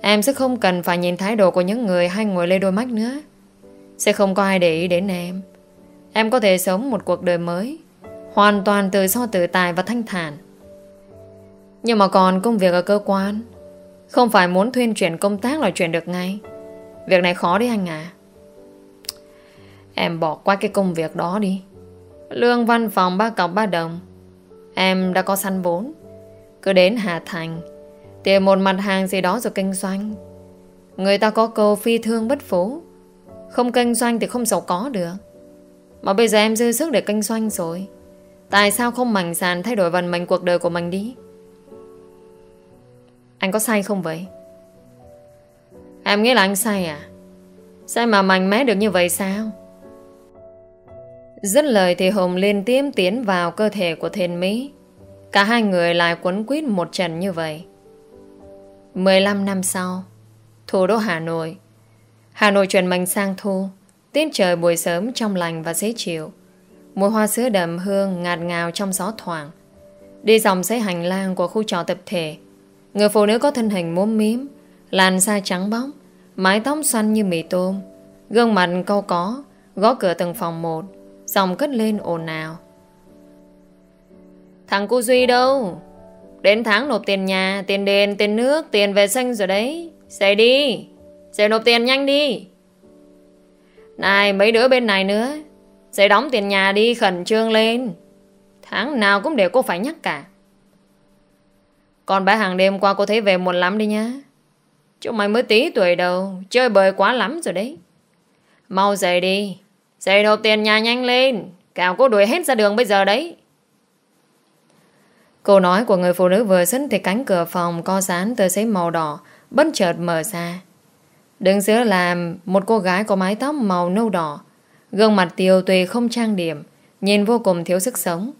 Em sẽ không cần phải nhìn thái độ của những người hay ngồi lê đôi mắt nữa. Sẽ không có ai để ý đến em. Em có thể sống một cuộc đời mới Hoàn toàn tự do tự tài và thanh thản Nhưng mà còn công việc ở cơ quan Không phải muốn thuyên chuyển công tác là chuyển được ngay Việc này khó đấy anh à Em bỏ qua cái công việc đó đi Lương văn phòng ba cọc ba đồng Em đã có săn vốn Cứ đến Hà Thành Tìm một mặt hàng gì đó rồi kinh doanh Người ta có câu phi thương bất phú Không kinh doanh thì không giàu có được Mà bây giờ em dư sức để kinh doanh rồi Tại sao không mạnh dạn thay đổi vận mệnh cuộc đời của mình đi Anh có sai không vậy Em nghĩ là anh sai à Sai mà mạnh mẽ được như vậy sao Dứt lời thì Hùng liên tiếp tiến vào cơ thể của thiên Mỹ Cả hai người lại quấn quýt một trận như vậy 15 năm sau Thủ đô Hà Nội Hà Nội chuyển mình sang thu Tiết trời buổi sớm trong lành và dễ chịu Mùi hoa sữa đậm hương ngạt ngào trong gió thoảng Đi dòng dưới hành lang của khu trò tập thể Người phụ nữ có thân hình mốm mím Làn da trắng bóng Mái tóc xanh như mì tôm Gương mặt câu có Gõ cửa từng phòng một Dòng cất lên ồn ào Thằng cô Duy đâu Đến tháng nộp tiền nhà Tiền đền, tiền nước, tiền vệ sinh rồi đấy Xài đi Xài nộp tiền nhanh đi Này mấy đứa bên này nữa sẽ đóng tiền nhà đi khẩn trương lên Tháng nào cũng để cô phải nhắc cả Còn bé hàng đêm qua cô thấy về muộn lắm đi nhá Chúng mày mới tí tuổi đầu Chơi bời quá lắm rồi đấy Mau dậy đi Dậy nộp tiền nhà nhanh lên Cào cô đuổi hết ra đường bây giờ đấy Câu nói của người phụ nữ vừa dứt thì cánh cửa phòng co dán tờ giấy màu đỏ bất chợt mở ra. Đứng giữa làm một cô gái có mái tóc màu nâu đỏ Gương mặt tiêu tùy không trang điểm, nhìn vô cùng thiếu sức sống.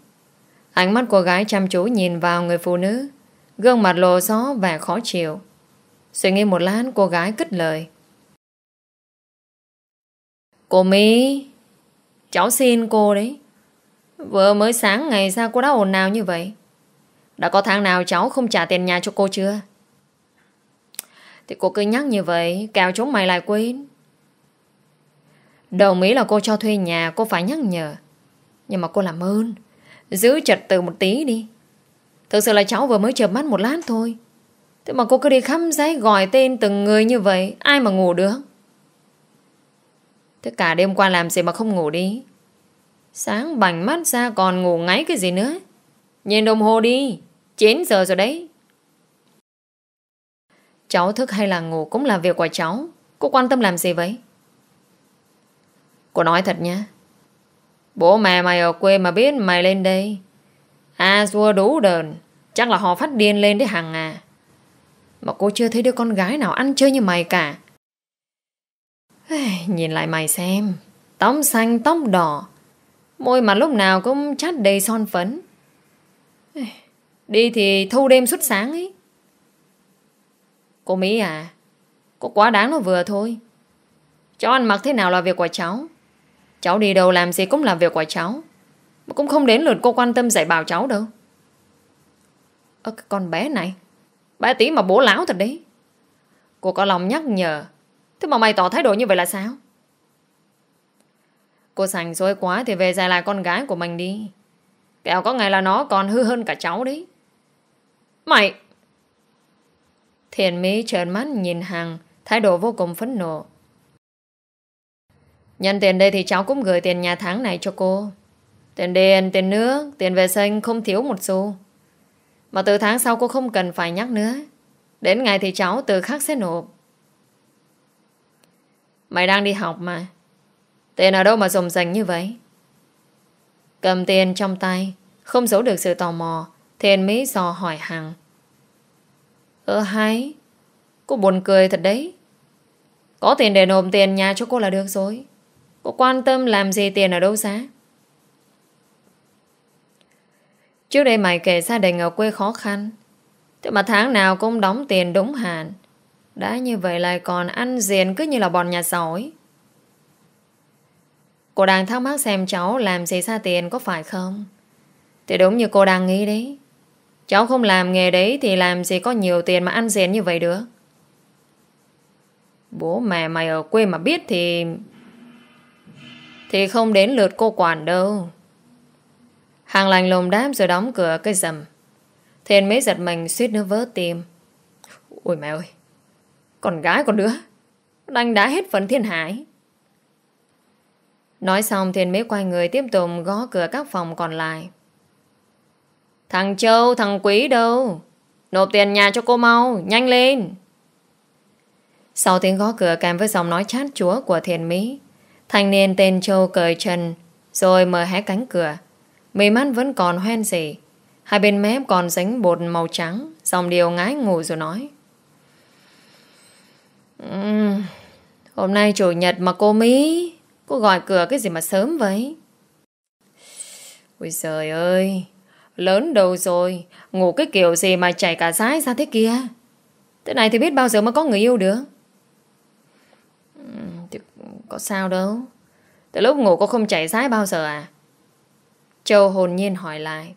Ánh mắt cô gái chăm chú nhìn vào người phụ nữ, gương mặt lồ gió và khó chịu. Suy nghĩ một lát cô gái cất lời. Cô Mỹ, cháu xin cô đấy. Vừa mới sáng ngày sao cô đã ồn nào như vậy? Đã có tháng nào cháu không trả tiền nhà cho cô chưa? Thì cô cứ nhắc như vậy, kèo chúng mày lại quên. Đồng ý là cô cho thuê nhà Cô phải nhắc nhở Nhưng mà cô làm ơn Giữ trật tự một tí đi Thực sự là cháu vừa mới chợp mắt một lát thôi Thế mà cô cứ đi khăm giấy gọi tên từng người như vậy Ai mà ngủ được Thế cả đêm qua làm gì mà không ngủ đi Sáng bành mắt ra còn ngủ ngáy cái gì nữa Nhìn đồng hồ đi 9 giờ rồi đấy Cháu thức hay là ngủ cũng là việc của cháu Cô quan tâm làm gì vậy Cô nói thật nha. Bố mẹ mày ở quê mà biết mày lên đây. À, a xua đủ đờn. Chắc là họ phát điên lên đấy hàng à. Mà cô chưa thấy đứa con gái nào ăn chơi như mày cả. Nhìn lại mày xem. Tóc xanh, tóc đỏ. Môi mặt lúc nào cũng chát đầy son phấn. Đi thì thâu đêm suốt sáng ấy. Cô Mỹ à, cô quá đáng nó vừa thôi. Cháu ăn mặc thế nào là việc của cháu. Cháu đi đâu làm gì cũng là việc của cháu Mà cũng không đến lượt cô quan tâm dạy bảo cháu đâu Ơ cái con bé này Bà tí mà bố lão thật đấy Cô có lòng nhắc nhở Thế mà mày tỏ thái độ như vậy là sao Cô sành dối quá Thì về dạy lại con gái của mình đi Kẹo có ngày là nó còn hư hơn cả cháu đấy Mày Thiền Mỹ trợn mắt nhìn Hằng Thái độ vô cùng phẫn nộ Nhân tiền đây thì cháu cũng gửi tiền nhà tháng này cho cô. Tiền điện, tiền nước, tiền vệ sinh không thiếu một xu. Mà từ tháng sau cô không cần phải nhắc nữa. Đến ngày thì cháu từ khắc sẽ nộp. Mày đang đi học mà. Tiền ở đâu mà rồng rành như vậy? Cầm tiền trong tay, không giấu được sự tò mò, Thiền mỹ dò hỏi Hằng. Ơ hay, cô buồn cười thật đấy. Có tiền để nộp tiền nhà cho cô là được rồi. Có quan tâm làm gì tiền ở đâu giá Trước đây mày kể gia đình ở quê khó khăn Thế mà tháng nào cũng đóng tiền đúng hạn Đã như vậy lại còn ăn diện cứ như là bọn nhà giàu Cô đang thắc mắc xem cháu làm gì ra tiền có phải không? Thì đúng như cô đang nghĩ đấy. Cháu không làm nghề đấy thì làm gì có nhiều tiền mà ăn diện như vậy được. Bố mẹ mày ở quê mà biết thì thì không đến lượt cô quản đâu Hàng lành lồng đáp rồi đóng cửa cái rầm Thiên mới giật mình suýt nữa vỡ tim Ôi mẹ ơi Con gái con đứa Đánh đá hết phần thiên hải Nói xong Thiên mới quay người tiếp tục gõ cửa các phòng còn lại Thằng Châu, thằng Quý đâu Nộp tiền nhà cho cô mau Nhanh lên Sau tiếng gõ cửa kèm với giọng nói chát chúa của Thiền Mỹ Thanh niên tên Châu cởi chân rồi mở hé cánh cửa. Mì mắt vẫn còn hoen gì. Hai bên mép còn dính bột màu trắng dòng điều ngái ngủ rồi nói. Uhm, hôm nay chủ nhật mà cô Mỹ cô gọi cửa cái gì mà sớm vậy? Ôi trời ơi Lớn đầu rồi Ngủ cái kiểu gì mà chảy cả rái ra thế kia Thế này thì biết bao giờ mới có người yêu được thì có sao đâu. Từ lúc ngủ cô không chảy rái bao giờ à? Châu hồn nhiên hỏi lại.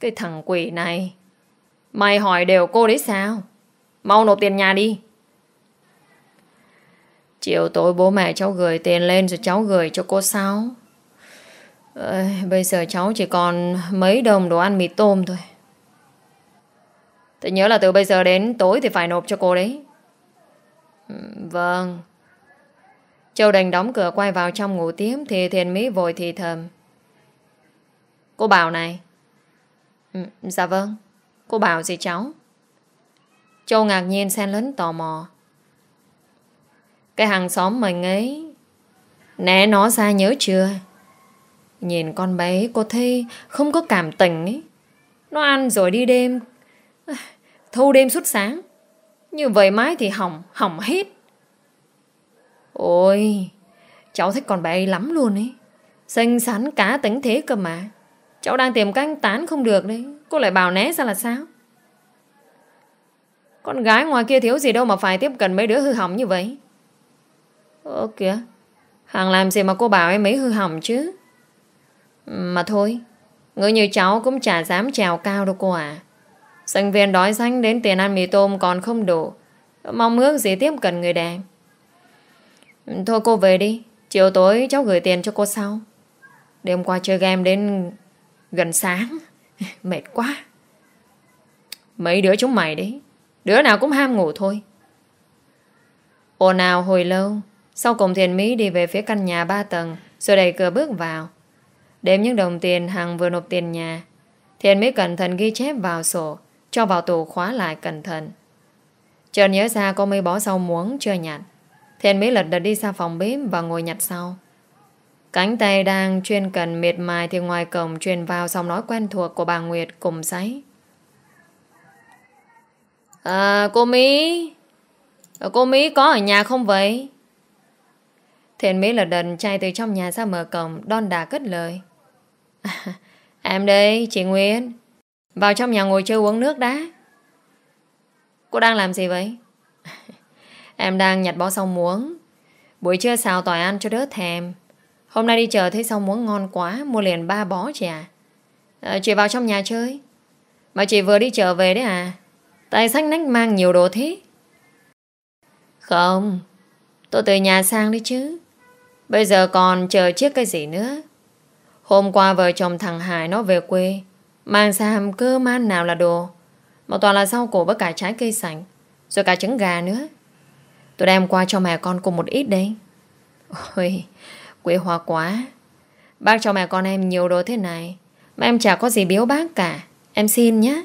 Cái thằng quỷ này, mày hỏi đều cô đấy sao? Mau nộp tiền nhà đi. Chiều tối bố mẹ cháu gửi tiền lên rồi cháu gửi cho cô Sáu. bây giờ cháu chỉ còn mấy đồng đồ ăn mì tôm thôi. Tôi nhớ là từ bây giờ đến tối thì phải nộp cho cô đấy. Ừ, vâng, Châu đành đóng cửa quay vào trong ngủ tiếp thì thiền mỹ vội thì thầm. Cô bảo này. Ừ, dạ vâng. Cô bảo gì cháu? Châu ngạc nhiên xen lớn tò mò. Cái hàng xóm mình ấy Né nó ra nhớ chưa Nhìn con bé cô thấy Không có cảm tình ấy Nó ăn rồi đi đêm thu đêm suốt sáng Như vậy mái thì hỏng Hỏng hết Ôi, cháu thích con bé ấy lắm luôn ấy. xanh xắn cá tính thế cơ mà. Cháu đang tìm canh tán không được đấy. Cô lại bảo né ra là sao? Con gái ngoài kia thiếu gì đâu mà phải tiếp cận mấy đứa hư hỏng như vậy. Ơ kìa, hàng làm gì mà cô bảo em ấy hư hỏng chứ? Mà thôi, người như cháu cũng chả dám trèo cao đâu cô ạ Sinh viên đói danh đến tiền ăn mì tôm còn không đủ. Mong ước gì tiếp cận người đẹp. Thôi cô về đi Chiều tối cháu gửi tiền cho cô sau Đêm qua chơi game đến gần sáng Mệt quá Mấy đứa chúng mày đấy Đứa nào cũng ham ngủ thôi Ồn nào hồi lâu Sau cùng thiền Mỹ đi về phía căn nhà ba tầng Rồi đẩy cửa bước vào Đếm những đồng tiền hàng vừa nộp tiền nhà Thiền Mỹ cẩn thận ghi chép vào sổ Cho vào tủ khóa lại cẩn thận Trần nhớ ra cô mới bó sau muống chưa nhặt Thiên Mỹ Lật đã đi ra phòng bếp và ngồi nhặt sau. Cánh tay đang chuyên cần miệt mài thì ngoài cổng truyền vào giọng nói quen thuộc của bà Nguyệt cùng giấy. À, cô Mỹ... Ờ, cô Mỹ có ở nhà không vậy? Thiện Mỹ Lật đần chạy từ trong nhà ra mở cổng, đon đà cất lời. À, em đây, chị Nguyên. Vào trong nhà ngồi chơi uống nước đã. Cô đang làm gì vậy? Em đang nhặt bó rau muống Buổi trưa xào tỏi ăn cho đỡ thèm Hôm nay đi chợ thấy rau muống ngon quá Mua liền ba bó chị à, à Chị vào trong nhà chơi Mà chị vừa đi chợ về đấy à Tại sách nách mang nhiều đồ thế Không Tôi từ nhà sang đi chứ Bây giờ còn chờ chiếc cái gì nữa Hôm qua vợ chồng thằng Hải nó về quê Mang ra hầm cơ man nào là đồ Mà toàn là rau củ với cả trái cây sành Rồi cả trứng gà nữa Tôi đem qua cho mẹ con cùng một ít đấy Ôi Quê hoa quá Bác cho mẹ con em nhiều đồ thế này Mà em chả có gì biếu bác cả Em xin nhé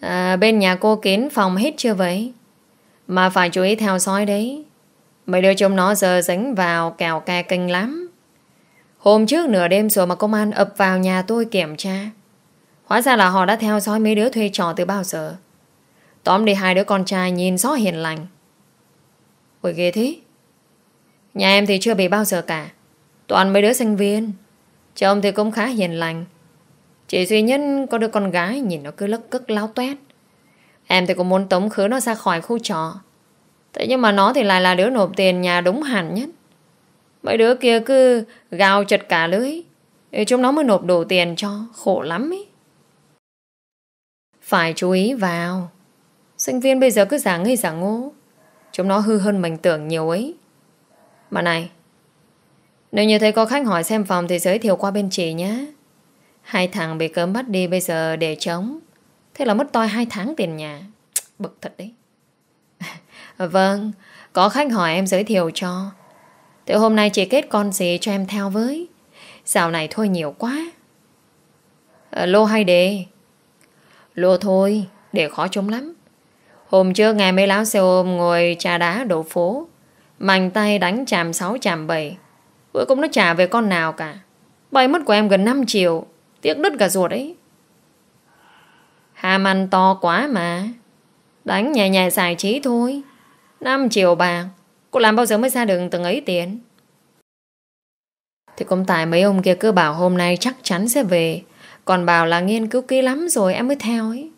à, Bên nhà cô kín phòng hết chưa vậy Mà phải chú ý theo dõi đấy Mấy đứa chúng nó giờ dính vào kèo kè kinh lắm Hôm trước nửa đêm rồi mà công an ập vào nhà tôi kiểm tra Hóa ra là họ đã theo dõi mấy đứa thuê trò từ bao giờ Tóm đi hai đứa con trai nhìn rõ hiền lành. Ôi ghê thế. Nhà em thì chưa bị bao giờ cả. Toàn mấy đứa sinh viên. Chồng thì cũng khá hiền lành. Chỉ duy nhất có đứa con gái nhìn nó cứ lấc cức láo toét. Em thì cũng muốn tống khứ nó ra khỏi khu trọ. Thế nhưng mà nó thì lại là đứa nộp tiền nhà đúng hẳn nhất. Mấy đứa kia cứ gào chật cả lưới. Chúng nó mới nộp đủ tiền cho. Khổ lắm ấy. Phải chú ý vào. Sinh viên bây giờ cứ giả ngây giả ngố. Chúng nó hư hơn mình tưởng nhiều ấy. Mà này, nếu như thấy có khách hỏi xem phòng thì giới thiệu qua bên chị nhé. Hai thằng bị cấm bắt đi bây giờ để trống, Thế là mất toi hai tháng tiền nhà. Bực thật đấy. vâng, có khách hỏi em giới thiệu cho. Thế hôm nay chị kết con gì cho em theo với. Dạo này thôi nhiều quá. À, lô hay đề? Lô thôi, để khó chống lắm. Hôm trước nghe mấy láo xe ôm ngồi trà đá đổ phố. Mạnh tay đánh chàm 6 chàm 7. bữa cũng nó trả về con nào cả. Bay mất của em gần 5 triệu. Tiếc đứt cả ruột ấy. Hàm ăn to quá mà. Đánh nhà nhà giải trí thôi. 5 triệu bạc. Cô làm bao giờ mới ra đường từng ấy tiền. Thì cũng tại mấy ông kia cứ bảo hôm nay chắc chắn sẽ về. Còn bảo là nghiên cứu kỹ lắm rồi em mới theo ấy.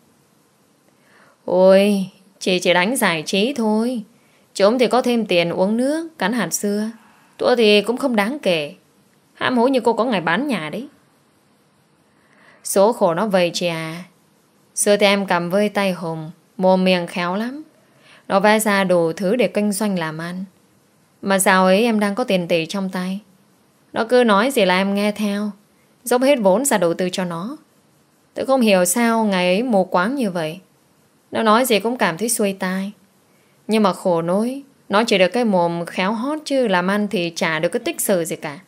Ôi, Chị chỉ đánh giải trí thôi Chúng thì có thêm tiền uống nước Cắn hạt xưa Tụi thì cũng không đáng kể Hãm hối như cô có ngày bán nhà đấy Số khổ nó vậy chị à Xưa thì em cầm với tay Hùng Mồm miệng khéo lắm Nó vẽ ra đủ thứ để kinh doanh làm ăn Mà sao ấy em đang có tiền tỷ trong tay Nó cứ nói gì là em nghe theo Dốc hết vốn ra đầu tư cho nó Tôi không hiểu sao ngày ấy mù quáng như vậy nó nói gì cũng cảm thấy xuôi tai Nhưng mà khổ nỗi Nó chỉ được cái mồm khéo hót chứ Làm ăn thì chả được cái tích sự gì cả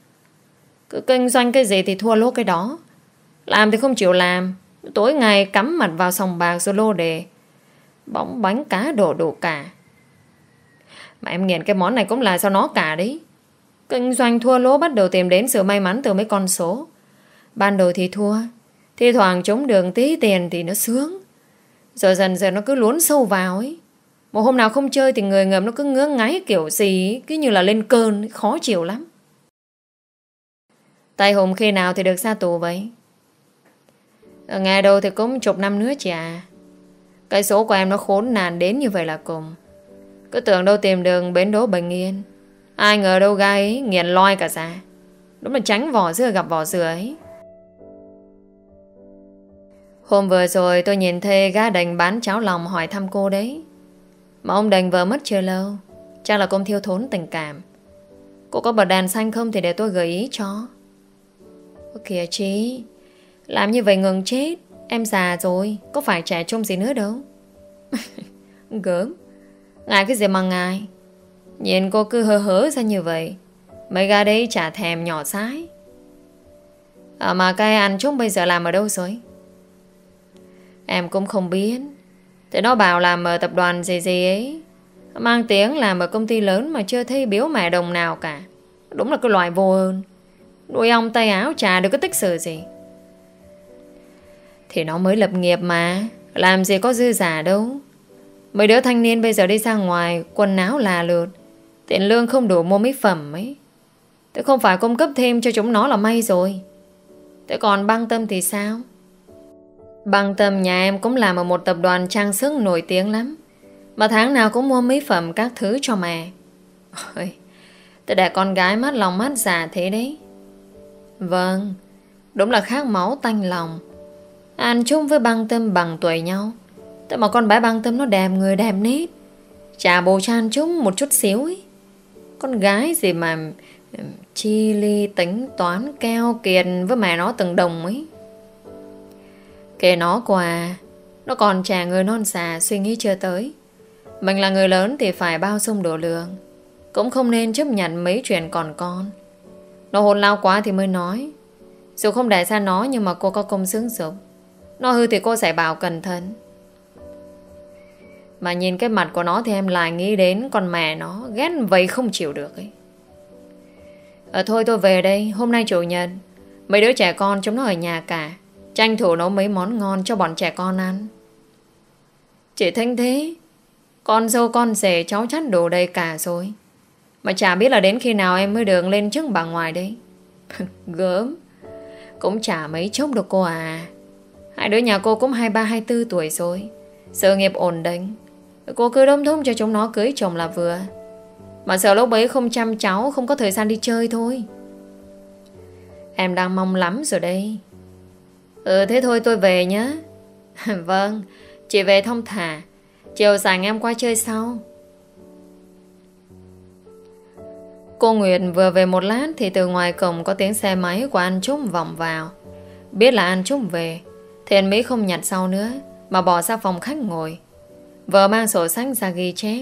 Cứ kinh doanh cái gì thì thua lỗ cái đó Làm thì không chịu làm Tối ngày cắm mặt vào sòng bạc rồi lô đề Bóng bánh cá đổ đủ cả Mà em nghiền cái món này cũng là do nó cả đấy Kinh doanh thua lỗ bắt đầu tìm đến sự may mắn từ mấy con số Ban đầu thì thua Thì thoảng trúng đường tí tiền thì nó sướng rồi dần dần nó cứ luốn sâu vào ấy. Một hôm nào không chơi thì người ngầm nó cứ ngứa ngáy kiểu gì ấy, cứ như là lên cơn, khó chịu lắm. Tay Hùng khi nào thì được ra tù vậy? Ở ờ, nghe đâu thì cũng chục năm nữa chị à. Cái số của em nó khốn nạn đến như vậy là cùng. Cứ tưởng đâu tìm đường bến đỗ bình yên. Ai ngờ đâu gai ấy, nghiền loi cả ra. Đúng là tránh vỏ dưa gặp vỏ dừa ấy. Hôm vừa rồi tôi nhìn thê gã đành bán cháo lòng hỏi thăm cô đấy. Mà ông đành vợ mất chưa lâu. Chắc là công thiêu thốn tình cảm. Cô có bật đèn xanh không thì để tôi gợi ý cho. Ô kìa Trí, làm như vậy ngừng chết. Em già rồi, có phải trẻ trung gì nữa đâu. Gớm, ngại cái gì mà ngại. Nhìn cô cứ hơ hớ ra như vậy. Mấy gã đấy chả thèm nhỏ sái. À mà cái anh chúng bây giờ làm ở đâu rồi? Em cũng không biết Thì nó bảo làm ở tập đoàn gì gì ấy Mang tiếng làm ở công ty lớn Mà chưa thấy biếu mẹ đồng nào cả Đúng là cái loại vô ơn Đuôi ông tay áo trà được cái tích sự gì Thì nó mới lập nghiệp mà Làm gì có dư giả đâu Mấy đứa thanh niên bây giờ đi ra ngoài Quần áo là lượt Tiền lương không đủ mua mỹ phẩm ấy Thế không phải cung cấp thêm cho chúng nó là may rồi Thế còn băng tâm thì sao Băng tâm nhà em cũng làm ở một tập đoàn trang sức nổi tiếng lắm Mà tháng nào cũng mua mỹ phẩm các thứ cho mẹ Ôi, tôi để con gái mắt lòng mắt giả dạ thế đấy Vâng, đúng là khác máu tanh lòng Ăn chung với băng tâm bằng tuổi nhau Tại mà con bé băng tâm nó đẹp người đẹp nết Chả bồ chan chung một chút xíu ấy Con gái gì mà ừ, Chi ly tính toán keo kiệt với mẹ nó từng đồng ấy Kệ nó quà Nó còn trẻ người non xà suy nghĩ chưa tới Mình là người lớn thì phải bao dung độ lượng Cũng không nên chấp nhận mấy chuyện còn con Nó hồn lao quá thì mới nói Dù không để xa nó nhưng mà cô có công xứng dụng Nó hư thì cô sẽ bảo cẩn thận Mà nhìn cái mặt của nó thì em lại nghĩ đến con mẹ nó ghét vậy không chịu được ấy. Ờ thôi tôi về đây, hôm nay chủ nhật Mấy đứa trẻ con chúng nó ở nhà cả Tranh thủ nấu mấy món ngon cho bọn trẻ con ăn Chị Thanh thế Con dâu con rể cháu chắt đồ đầy cả rồi Mà chả biết là đến khi nào em mới được lên chức bà ngoài đấy Gớm Cũng chả mấy chốc được cô à Hai đứa nhà cô cũng 23-24 tuổi rồi Sự nghiệp ổn định Cô cứ đông thúc cho chúng nó cưới chồng là vừa Mà sợ lúc ấy không chăm cháu Không có thời gian đi chơi thôi Em đang mong lắm rồi đây Ừ thế thôi tôi về nhé Vâng Chị về thông thả Chiều sáng em qua chơi sau Cô Nguyệt vừa về một lát Thì từ ngoài cổng có tiếng xe máy của An Trúc vòng vào Biết là An Trúc về Thì Mỹ không nhặt sau nữa Mà bỏ ra phòng khách ngồi Vợ mang sổ sách ra ghi chép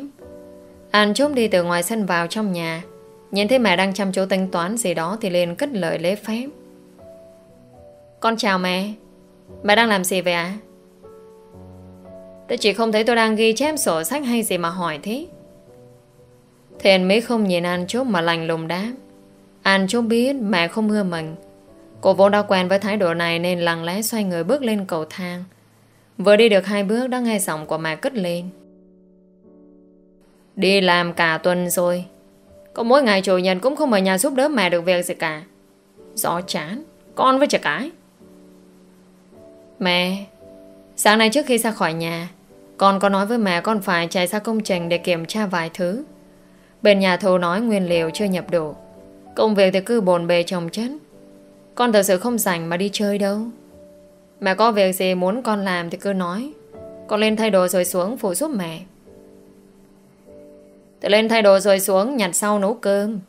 An Trúc đi từ ngoài sân vào trong nhà Nhìn thấy mẹ đang chăm chú tính toán gì đó Thì liền cất lời lễ phép con chào mẹ Mẹ đang làm gì vậy ạ? À? Tôi chỉ không thấy tôi đang ghi chép sổ sách hay gì mà hỏi thế Thiện mới không nhìn An Trúc mà lành lùng đáp An Trúc biết mẹ không ưa mình Cô vốn đã quen với thái độ này nên lặng lẽ xoay người bước lên cầu thang Vừa đi được hai bước đã nghe giọng của mẹ cất lên Đi làm cả tuần rồi Có mỗi ngày chủ nhật cũng không ở nhà giúp đỡ mẹ được việc gì cả Rõ chán Con với trẻ cái Mẹ, sáng nay trước khi ra khỏi nhà, con có nói với mẹ con phải chạy ra công trình để kiểm tra vài thứ. Bên nhà thầu nói nguyên liệu chưa nhập đủ. Công việc thì cứ bồn bề chồng chất. Con thật sự không rảnh mà đi chơi đâu. Mẹ có việc gì muốn con làm thì cứ nói. Con lên thay đồ rồi xuống phụ giúp mẹ. tự lên thay đồ rồi xuống nhặt sau nấu cơm.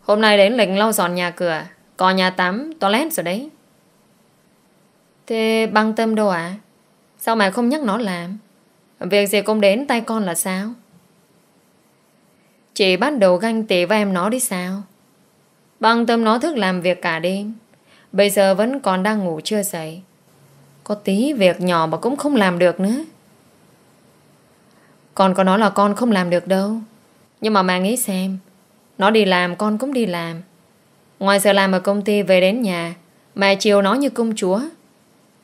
Hôm nay đến lịch lau dọn nhà cửa, có nhà tắm, toilet rồi đấy. Thế băng tâm đâu ạ? Sao mà không nhắc nó làm? Việc gì cũng đến tay con là sao? Chị bắt đầu ganh tị với em nó đi sao? Băng tâm nó thức làm việc cả đêm. Bây giờ vẫn còn đang ngủ chưa dậy. Có tí việc nhỏ mà cũng không làm được nữa. còn có nói là con không làm được đâu. Nhưng mà mà nghĩ xem. Nó đi làm con cũng đi làm. Ngoài giờ làm ở công ty về đến nhà. Mẹ chiều nó như công chúa.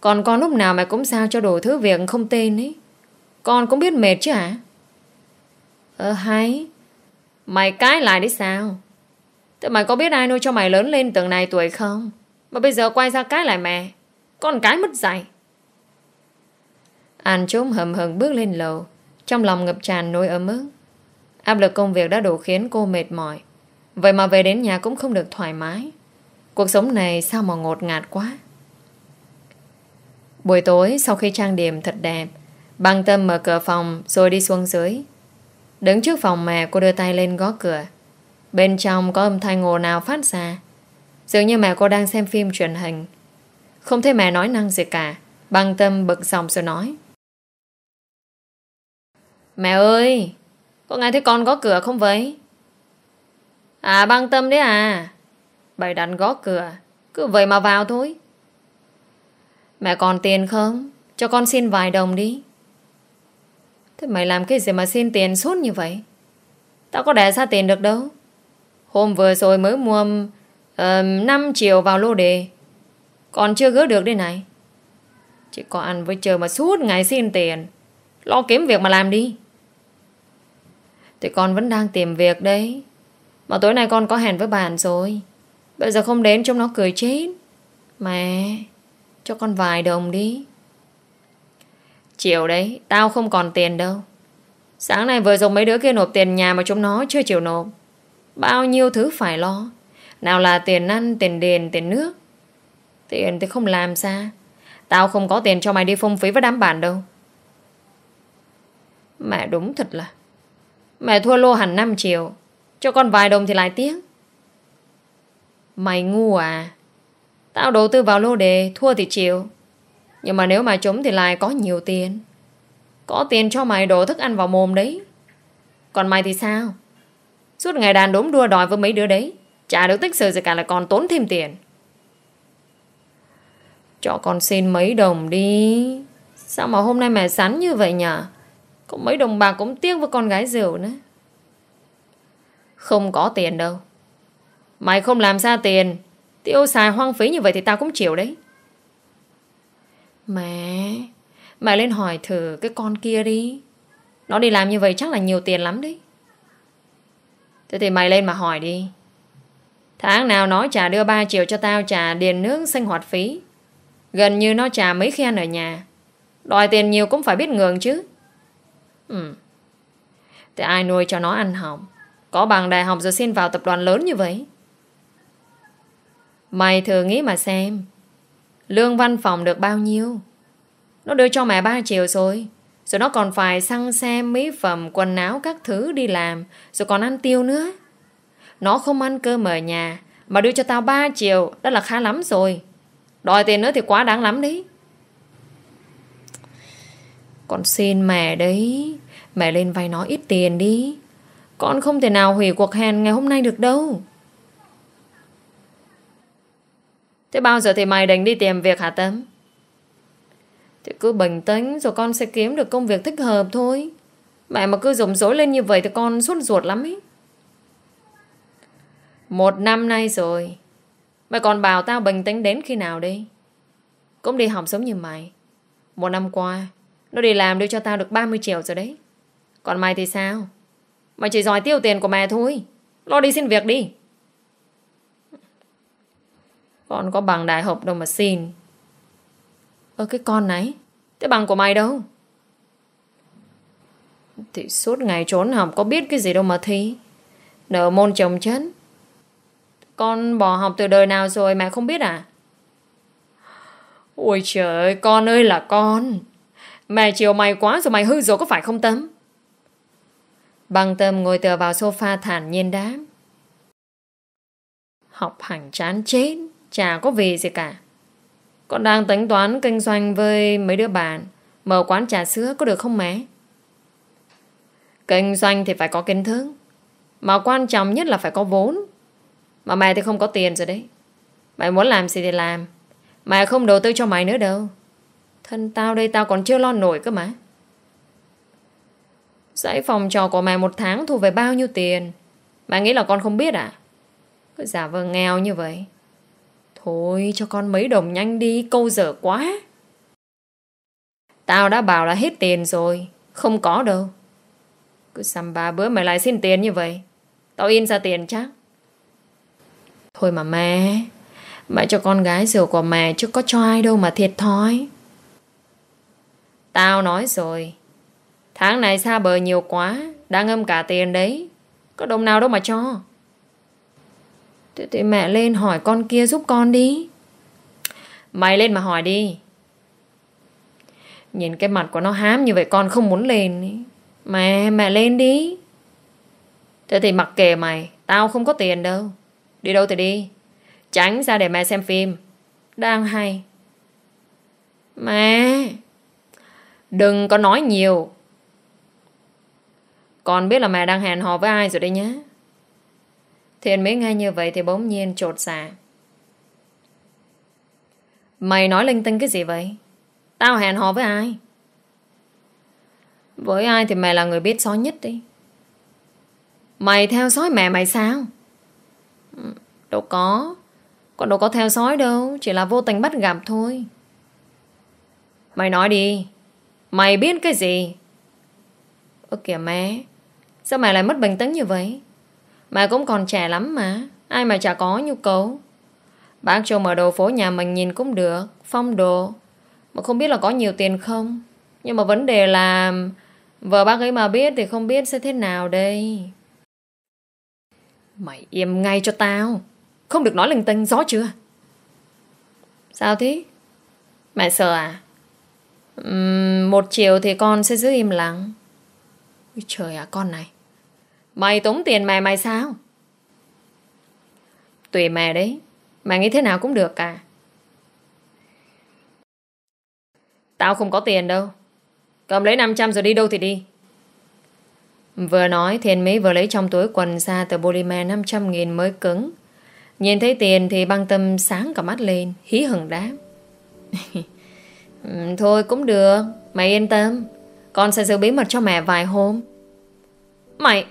Còn con lúc nào mày cũng sao cho đồ thứ việc không tên ấy. Con cũng biết mệt chứ hả? À? Ờ hay. Mày cái lại đấy sao? Thế mày có biết ai nuôi cho mày lớn lên từng này tuổi không? Mà bây giờ quay ra cái lại mẹ. Con cái mất dạy. Anh trốn hầm hừng bước lên lầu. Trong lòng ngập tràn nỗi ấm ức. Áp lực công việc đã đủ khiến cô mệt mỏi. Vậy mà về đến nhà cũng không được thoải mái. Cuộc sống này sao mà ngột ngạt quá. Buổi tối sau khi trang điểm thật đẹp Băng tâm mở cửa phòng rồi đi xuống dưới Đứng trước phòng mẹ cô đưa tay lên gõ cửa Bên trong có âm thanh ồn nào phát ra Dường như mẹ cô đang xem phim truyền hình Không thấy mẹ nói năng gì cả Băng tâm bực dòng rồi nói Mẹ ơi Có nghe thấy con gõ cửa không vậy À băng tâm đấy à Bày đặt gõ cửa Cứ vậy mà vào thôi Mẹ còn tiền không? Cho con xin vài đồng đi. Thế mày làm cái gì mà xin tiền suốt như vậy? Tao có để ra tiền được đâu. Hôm vừa rồi mới mua uh, 5 triệu vào lô đề. Còn chưa gỡ được đây này. Chỉ có ăn với chờ mà suốt ngày xin tiền. Lo kiếm việc mà làm đi. Thì con vẫn đang tìm việc đấy. Mà tối nay con có hẹn với bạn rồi. Bây giờ không đến trông nó cười chết. Mẹ... Cho con vài đồng đi Chiều đấy Tao không còn tiền đâu Sáng nay vừa dùng mấy đứa kia nộp tiền nhà Mà chúng nó chưa chịu nộp Bao nhiêu thứ phải lo Nào là tiền ăn, tiền đền, tiền nước Tiền thì không làm xa Tao không có tiền cho mày đi phung phí với đám bạn đâu Mẹ đúng thật là Mẹ thua lô hẳn 5 triệu Cho con vài đồng thì lại tiếng Mày ngu à Tao đầu tư vào lô đề Thua thì chịu Nhưng mà nếu mà trúng thì lại có nhiều tiền Có tiền cho mày đổ thức ăn vào mồm đấy Còn mày thì sao Suốt ngày đàn đốm đua đòi với mấy đứa đấy Chả được tích sự gì cả là còn tốn thêm tiền Cho con xin mấy đồng đi Sao mà hôm nay mẹ sắn như vậy nhỉ Có mấy đồng bạc cũng tiếc với con gái rượu nữa Không có tiền đâu Mày không làm ra tiền Tiêu xài hoang phí như vậy thì tao cũng chịu đấy. Mẹ, mẹ lên hỏi thử cái con kia đi. Nó đi làm như vậy chắc là nhiều tiền lắm đấy. Thế thì mày lên mà hỏi đi. Tháng nào nó trả đưa 3 triệu cho tao trả điền nướng sinh hoạt phí. Gần như nó trả mấy khen ở nhà. Đòi tiền nhiều cũng phải biết ngường chứ. Ừ. Thế ai nuôi cho nó ăn học, Có bằng đại học rồi xin vào tập đoàn lớn như vậy? Mày thử nghĩ mà xem Lương văn phòng được bao nhiêu Nó đưa cho mẹ 3 triệu rồi Rồi nó còn phải xăng xe mỹ phẩm Quần áo các thứ đi làm Rồi còn ăn tiêu nữa Nó không ăn cơm ở nhà Mà đưa cho tao 3 triệu Đó là khá lắm rồi Đòi tiền nữa thì quá đáng lắm đấy Con xin mẹ đấy Mẹ lên vay nó ít tiền đi Con không thể nào hủy cuộc hẹn ngày hôm nay được đâu Thế bao giờ thì mày định đi tìm việc hả Tấm? Thì cứ bình tĩnh rồi con sẽ kiếm được công việc thích hợp thôi. Mẹ mà cứ rồng rối lên như vậy thì con suốt ruột lắm ý. Một năm nay rồi. Mày còn bảo tao bình tĩnh đến khi nào đi? Cũng đi học giống như mày. Một năm qua, nó đi làm đưa cho tao được 30 triệu rồi đấy. Còn mày thì sao? Mày chỉ giỏi tiêu tiền của mẹ thôi. Lo đi xin việc đi. Con có bằng đại học đâu mà xin Ơ cái con này Thế bằng của mày đâu Thì suốt ngày trốn học Có biết cái gì đâu mà thi nợ môn chồng chấn Con bỏ học từ đời nào rồi mẹ không biết à Ôi trời ơi, con ơi là con Mẹ chiều mày quá rồi mày hư rồi có phải không Tâm Bằng Tâm ngồi tựa vào sofa thản nhiên đáp Học hành chán chết Chả có vì gì cả Con đang tính toán kinh doanh với mấy đứa bạn Mở quán trà sữa có được không mẹ Kinh doanh thì phải có kiến thức Mà quan trọng nhất là phải có vốn Mà mày thì không có tiền rồi đấy Mày muốn làm gì thì làm Mày không đầu tư cho mày nữa đâu Thân tao đây tao còn chưa lo nổi cơ mà giải phòng trò của mày một tháng thu về bao nhiêu tiền Mày nghĩ là con không biết à Cứ giả vờ nghèo như vậy Thôi cho con mấy đồng nhanh đi, câu dở quá. Tao đã bảo là hết tiền rồi, không có đâu. Cứ xăm ba bữa mày lại xin tiền như vậy. Tao in ra tiền chắc. Thôi mà mẹ, mẹ cho con gái rượu của mẹ chứ có cho ai đâu mà thiệt thói. Tao nói rồi, tháng này xa bờ nhiều quá, đang âm cả tiền đấy. Có đồng nào đâu mà cho thế thì mẹ lên hỏi con kia giúp con đi mày lên mà hỏi đi nhìn cái mặt của nó hám như vậy con không muốn lên mẹ mẹ lên đi thế thì mặc kệ mày tao không có tiền đâu đi đâu thì đi tránh ra để mẹ xem phim đang hay mẹ đừng có nói nhiều con biết là mẹ đang hẹn hò với ai rồi đấy nhé Thiện mới nghe như vậy thì bỗng nhiên trột dạ. Mày nói linh tinh cái gì vậy? Tao hẹn hò với ai? Với ai thì mày là người biết sói nhất đi. Mày theo sói mẹ mày sao? Ừ, đâu có. Còn đâu có theo sói đâu. Chỉ là vô tình bắt gặp thôi. Mày nói đi. Mày biết cái gì? Ơ kìa mẹ. Sao mày lại mất bình tĩnh như vậy? Bà cũng còn trẻ lắm mà Ai mà chả có nhu cầu Bác cho mở đồ phố nhà mình nhìn cũng được Phong đồ Mà không biết là có nhiều tiền không Nhưng mà vấn đề là Vợ bác ấy mà biết thì không biết sẽ thế nào đây Mày im ngay cho tao Không được nói linh tinh gió chưa Sao thế Mày sợ à uhm, Một chiều thì con sẽ giữ im lặng Ôi trời ạ con này Mày tốn tiền mẹ mày sao? Tùy mẹ đấy. Mẹ nghĩ thế nào cũng được cả. Tao không có tiền đâu. Cầm lấy 500 rồi đi đâu thì đi. Vừa nói Thiên Mỹ vừa lấy trong túi quần ra tờ polymer 500 nghìn mới cứng. Nhìn thấy tiền thì băng tâm sáng cả mắt lên, hí hừng đáp. Ừ, thôi cũng được, mày yên tâm. Con sẽ giữ bí mật cho mẹ vài hôm. Mày...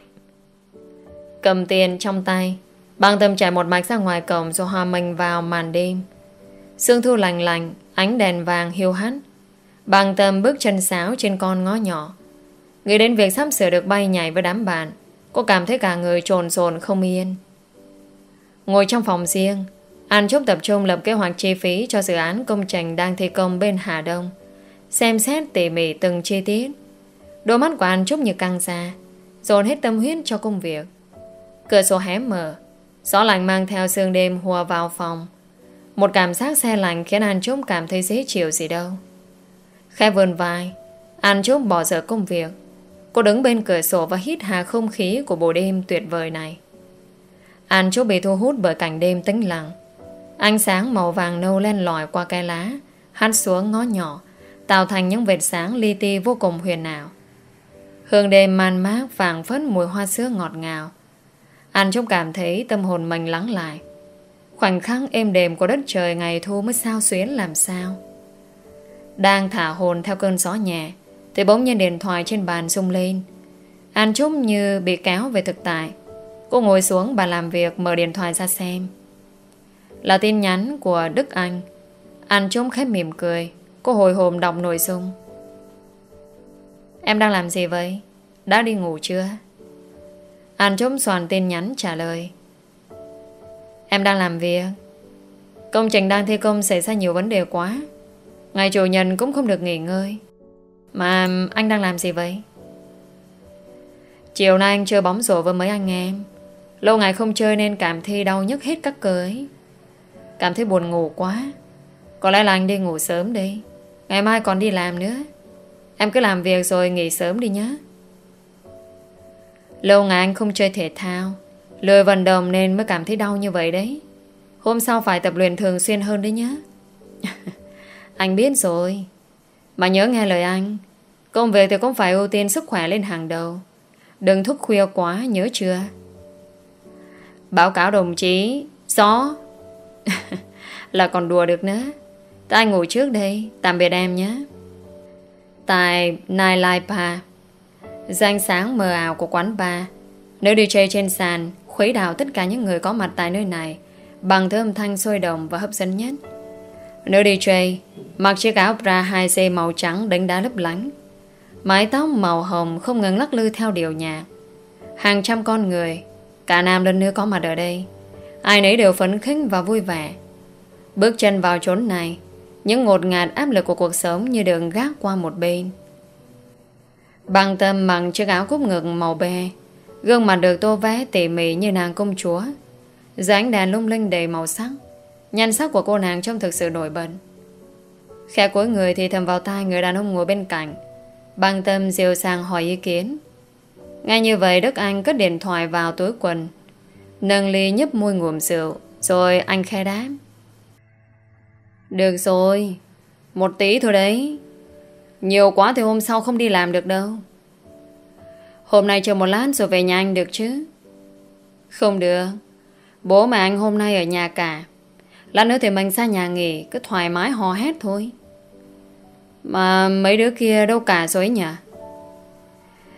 Cầm tiền trong tay Băng tâm chạy một mạch ra ngoài cổng Rồi hòa mình vào màn đêm Sương thu lành lành Ánh đèn vàng hiu hắt Băng tâm bước chân sáo trên con ngó nhỏ Nghĩ đến việc sắp sửa được bay nhảy với đám bạn Cô cảm thấy cả người trồn rồn không yên Ngồi trong phòng riêng An Trúc tập trung lập kế hoạch chi phí cho dự án công trình đang thi công bên Hà Đông Xem xét tỉ mỉ từng chi tiết Đôi mắt của An Trúc như căng ra Dồn hết tâm huyết cho công việc Cửa sổ hé mở Gió lạnh mang theo sương đêm hùa vào phòng Một cảm giác xe lạnh khiến An Trúc cảm thấy dễ chịu gì đâu Khẽ vươn vai An Trúc bỏ dở công việc Cô đứng bên cửa sổ và hít hà không khí của bộ đêm tuyệt vời này An Trúc bị thu hút bởi cảnh đêm tĩnh lặng Ánh sáng màu vàng nâu len lỏi qua cây lá Hắt xuống ngó nhỏ Tạo thành những vệt sáng li ti vô cùng huyền ảo Hương đêm man mát vàng phất mùi hoa sữa ngọt ngào anh trông cảm thấy tâm hồn mình lắng lại Khoảnh khắc êm đềm của đất trời ngày thu mới sao xuyến làm sao Đang thả hồn theo cơn gió nhẹ Thì bỗng nhiên điện thoại trên bàn rung lên Anh Trúc như bị kéo về thực tại Cô ngồi xuống bàn làm việc mở điện thoại ra xem Là tin nhắn của Đức Anh Anh Trúc khép mỉm cười Cô hồi hồn đọc nội dung Em đang làm gì vậy? Đã đi ngủ chưa? Hàn chống soàn tin nhắn trả lời Em đang làm việc Công trình đang thi công xảy ra nhiều vấn đề quá Ngày chủ nhật cũng không được nghỉ ngơi Mà anh đang làm gì vậy? Chiều nay anh chơi bóng rổ với mấy anh em Lâu ngày không chơi nên cảm thấy đau nhức hết các cơ ấy Cảm thấy buồn ngủ quá Có lẽ là anh đi ngủ sớm đi Ngày mai còn đi làm nữa Em cứ làm việc rồi nghỉ sớm đi nhé Lâu ngày anh không chơi thể thao Lười vận động nên mới cảm thấy đau như vậy đấy Hôm sau phải tập luyện thường xuyên hơn đấy nhé Anh biết rồi Mà nhớ nghe lời anh Công việc thì cũng phải ưu tiên sức khỏe lên hàng đầu Đừng thúc khuya quá nhớ chưa Báo cáo đồng chí Gió Là còn đùa được nữa Tại anh ngủ trước đây Tạm biệt em nhé Tại Nai Lai Pa dưới sáng mờ ảo của quán bar Nữ DJ trên sàn khuấy đảo tất cả những người có mặt tại nơi này bằng thơm thanh sôi động và hấp dẫn nhất. Nữ DJ mặc chiếc áo bra 2C màu trắng đánh đá lấp lánh. Mái tóc màu hồng không ngừng lắc lư theo điệu nhạc. Hàng trăm con người, cả nam lẫn nữ có mặt ở đây. Ai nấy đều phấn khích và vui vẻ. Bước chân vào chốn này, những ngột ngạt áp lực của cuộc sống như đường gác qua một bên. Bằng tâm mặc chiếc áo cúp ngực màu be, Gương mặt được tô vẽ tỉ mỉ như nàng công chúa dáng đàn lung linh đầy màu sắc Nhan sắc của cô nàng trông thực sự nổi bật Khẽ cuối người thì thầm vào tai người đàn ông ngồi bên cạnh Bằng tâm dìu sang hỏi ý kiến Ngay như vậy Đức Anh cất điện thoại vào túi quần Nâng ly nhấp môi ngụm rượu Rồi anh khe đáp Được rồi Một tí thôi đấy nhiều quá thì hôm sau không đi làm được đâu Hôm nay chờ một lát rồi về nhà anh được chứ Không được Bố mẹ anh hôm nay ở nhà cả Lát nữa thì mình ra nhà nghỉ Cứ thoải mái hò hét thôi Mà mấy đứa kia đâu cả rồi nhỉ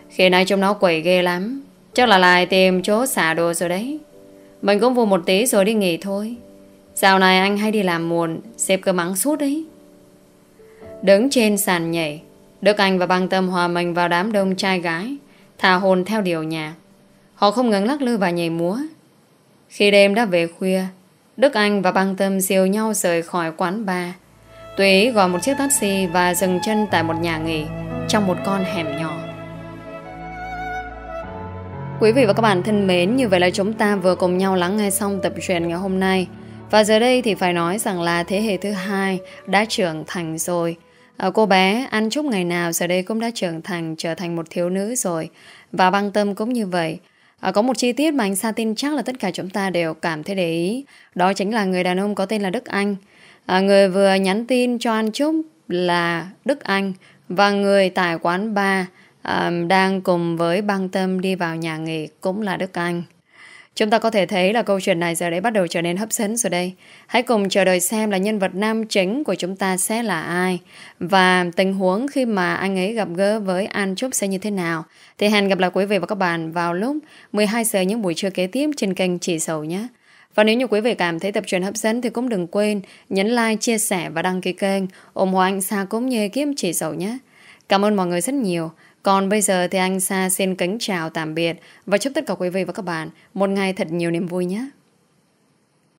Khi nay trông nó quẩy ghê lắm Chắc là lại tìm chỗ xả đồ rồi đấy Mình cũng vui một tí rồi đi nghỉ thôi Dạo này anh hay đi làm muộn Xếp cơ mắng suốt đấy Đứng trên sàn nhảy Đức Anh và băng tâm hòa mình vào đám đông trai gái Thả hồn theo điều nhạc Họ không ngừng lắc lư và nhảy múa Khi đêm đã về khuya Đức Anh và băng tâm siêu nhau rời khỏi quán bar Tùy ý gọi một chiếc taxi Và dừng chân tại một nhà nghỉ Trong một con hẻm nhỏ Quý vị và các bạn thân mến, như vậy là chúng ta vừa cùng nhau lắng nghe xong tập truyện ngày hôm nay. Và giờ đây thì phải nói rằng là thế hệ thứ hai đã trưởng thành rồi à, Cô bé, anh Trúc ngày nào giờ đây cũng đã trưởng thành trở thành một thiếu nữ rồi Và băng tâm cũng như vậy à, Có một chi tiết mà anh Sa tin chắc là tất cả chúng ta đều cảm thấy để ý Đó chính là người đàn ông có tên là Đức Anh à, Người vừa nhắn tin cho anh Trúc là Đức Anh Và người tại quán bar à, đang cùng với băng tâm đi vào nhà nghỉ cũng là Đức Anh Chúng ta có thể thấy là câu chuyện này giờ đấy bắt đầu trở nên hấp dẫn rồi đây. Hãy cùng chờ đợi xem là nhân vật nam chính của chúng ta sẽ là ai và tình huống khi mà anh ấy gặp gỡ với An Trúc sẽ như thế nào. Thì hẹn gặp lại quý vị và các bạn vào lúc 12 giờ những buổi trưa kế tiếp trên kênh Chỉ Sầu nhé. Và nếu như quý vị cảm thấy tập truyền hấp dẫn thì cũng đừng quên nhấn like, chia sẻ và đăng ký kênh, ủng hộ anh Sa cũng như kiếm Chỉ Sầu nhé. Cảm ơn mọi người rất nhiều. Còn bây giờ thì anh Sa xin kính chào tạm biệt và chúc tất cả quý vị và các bạn một ngày thật nhiều niềm vui nhé.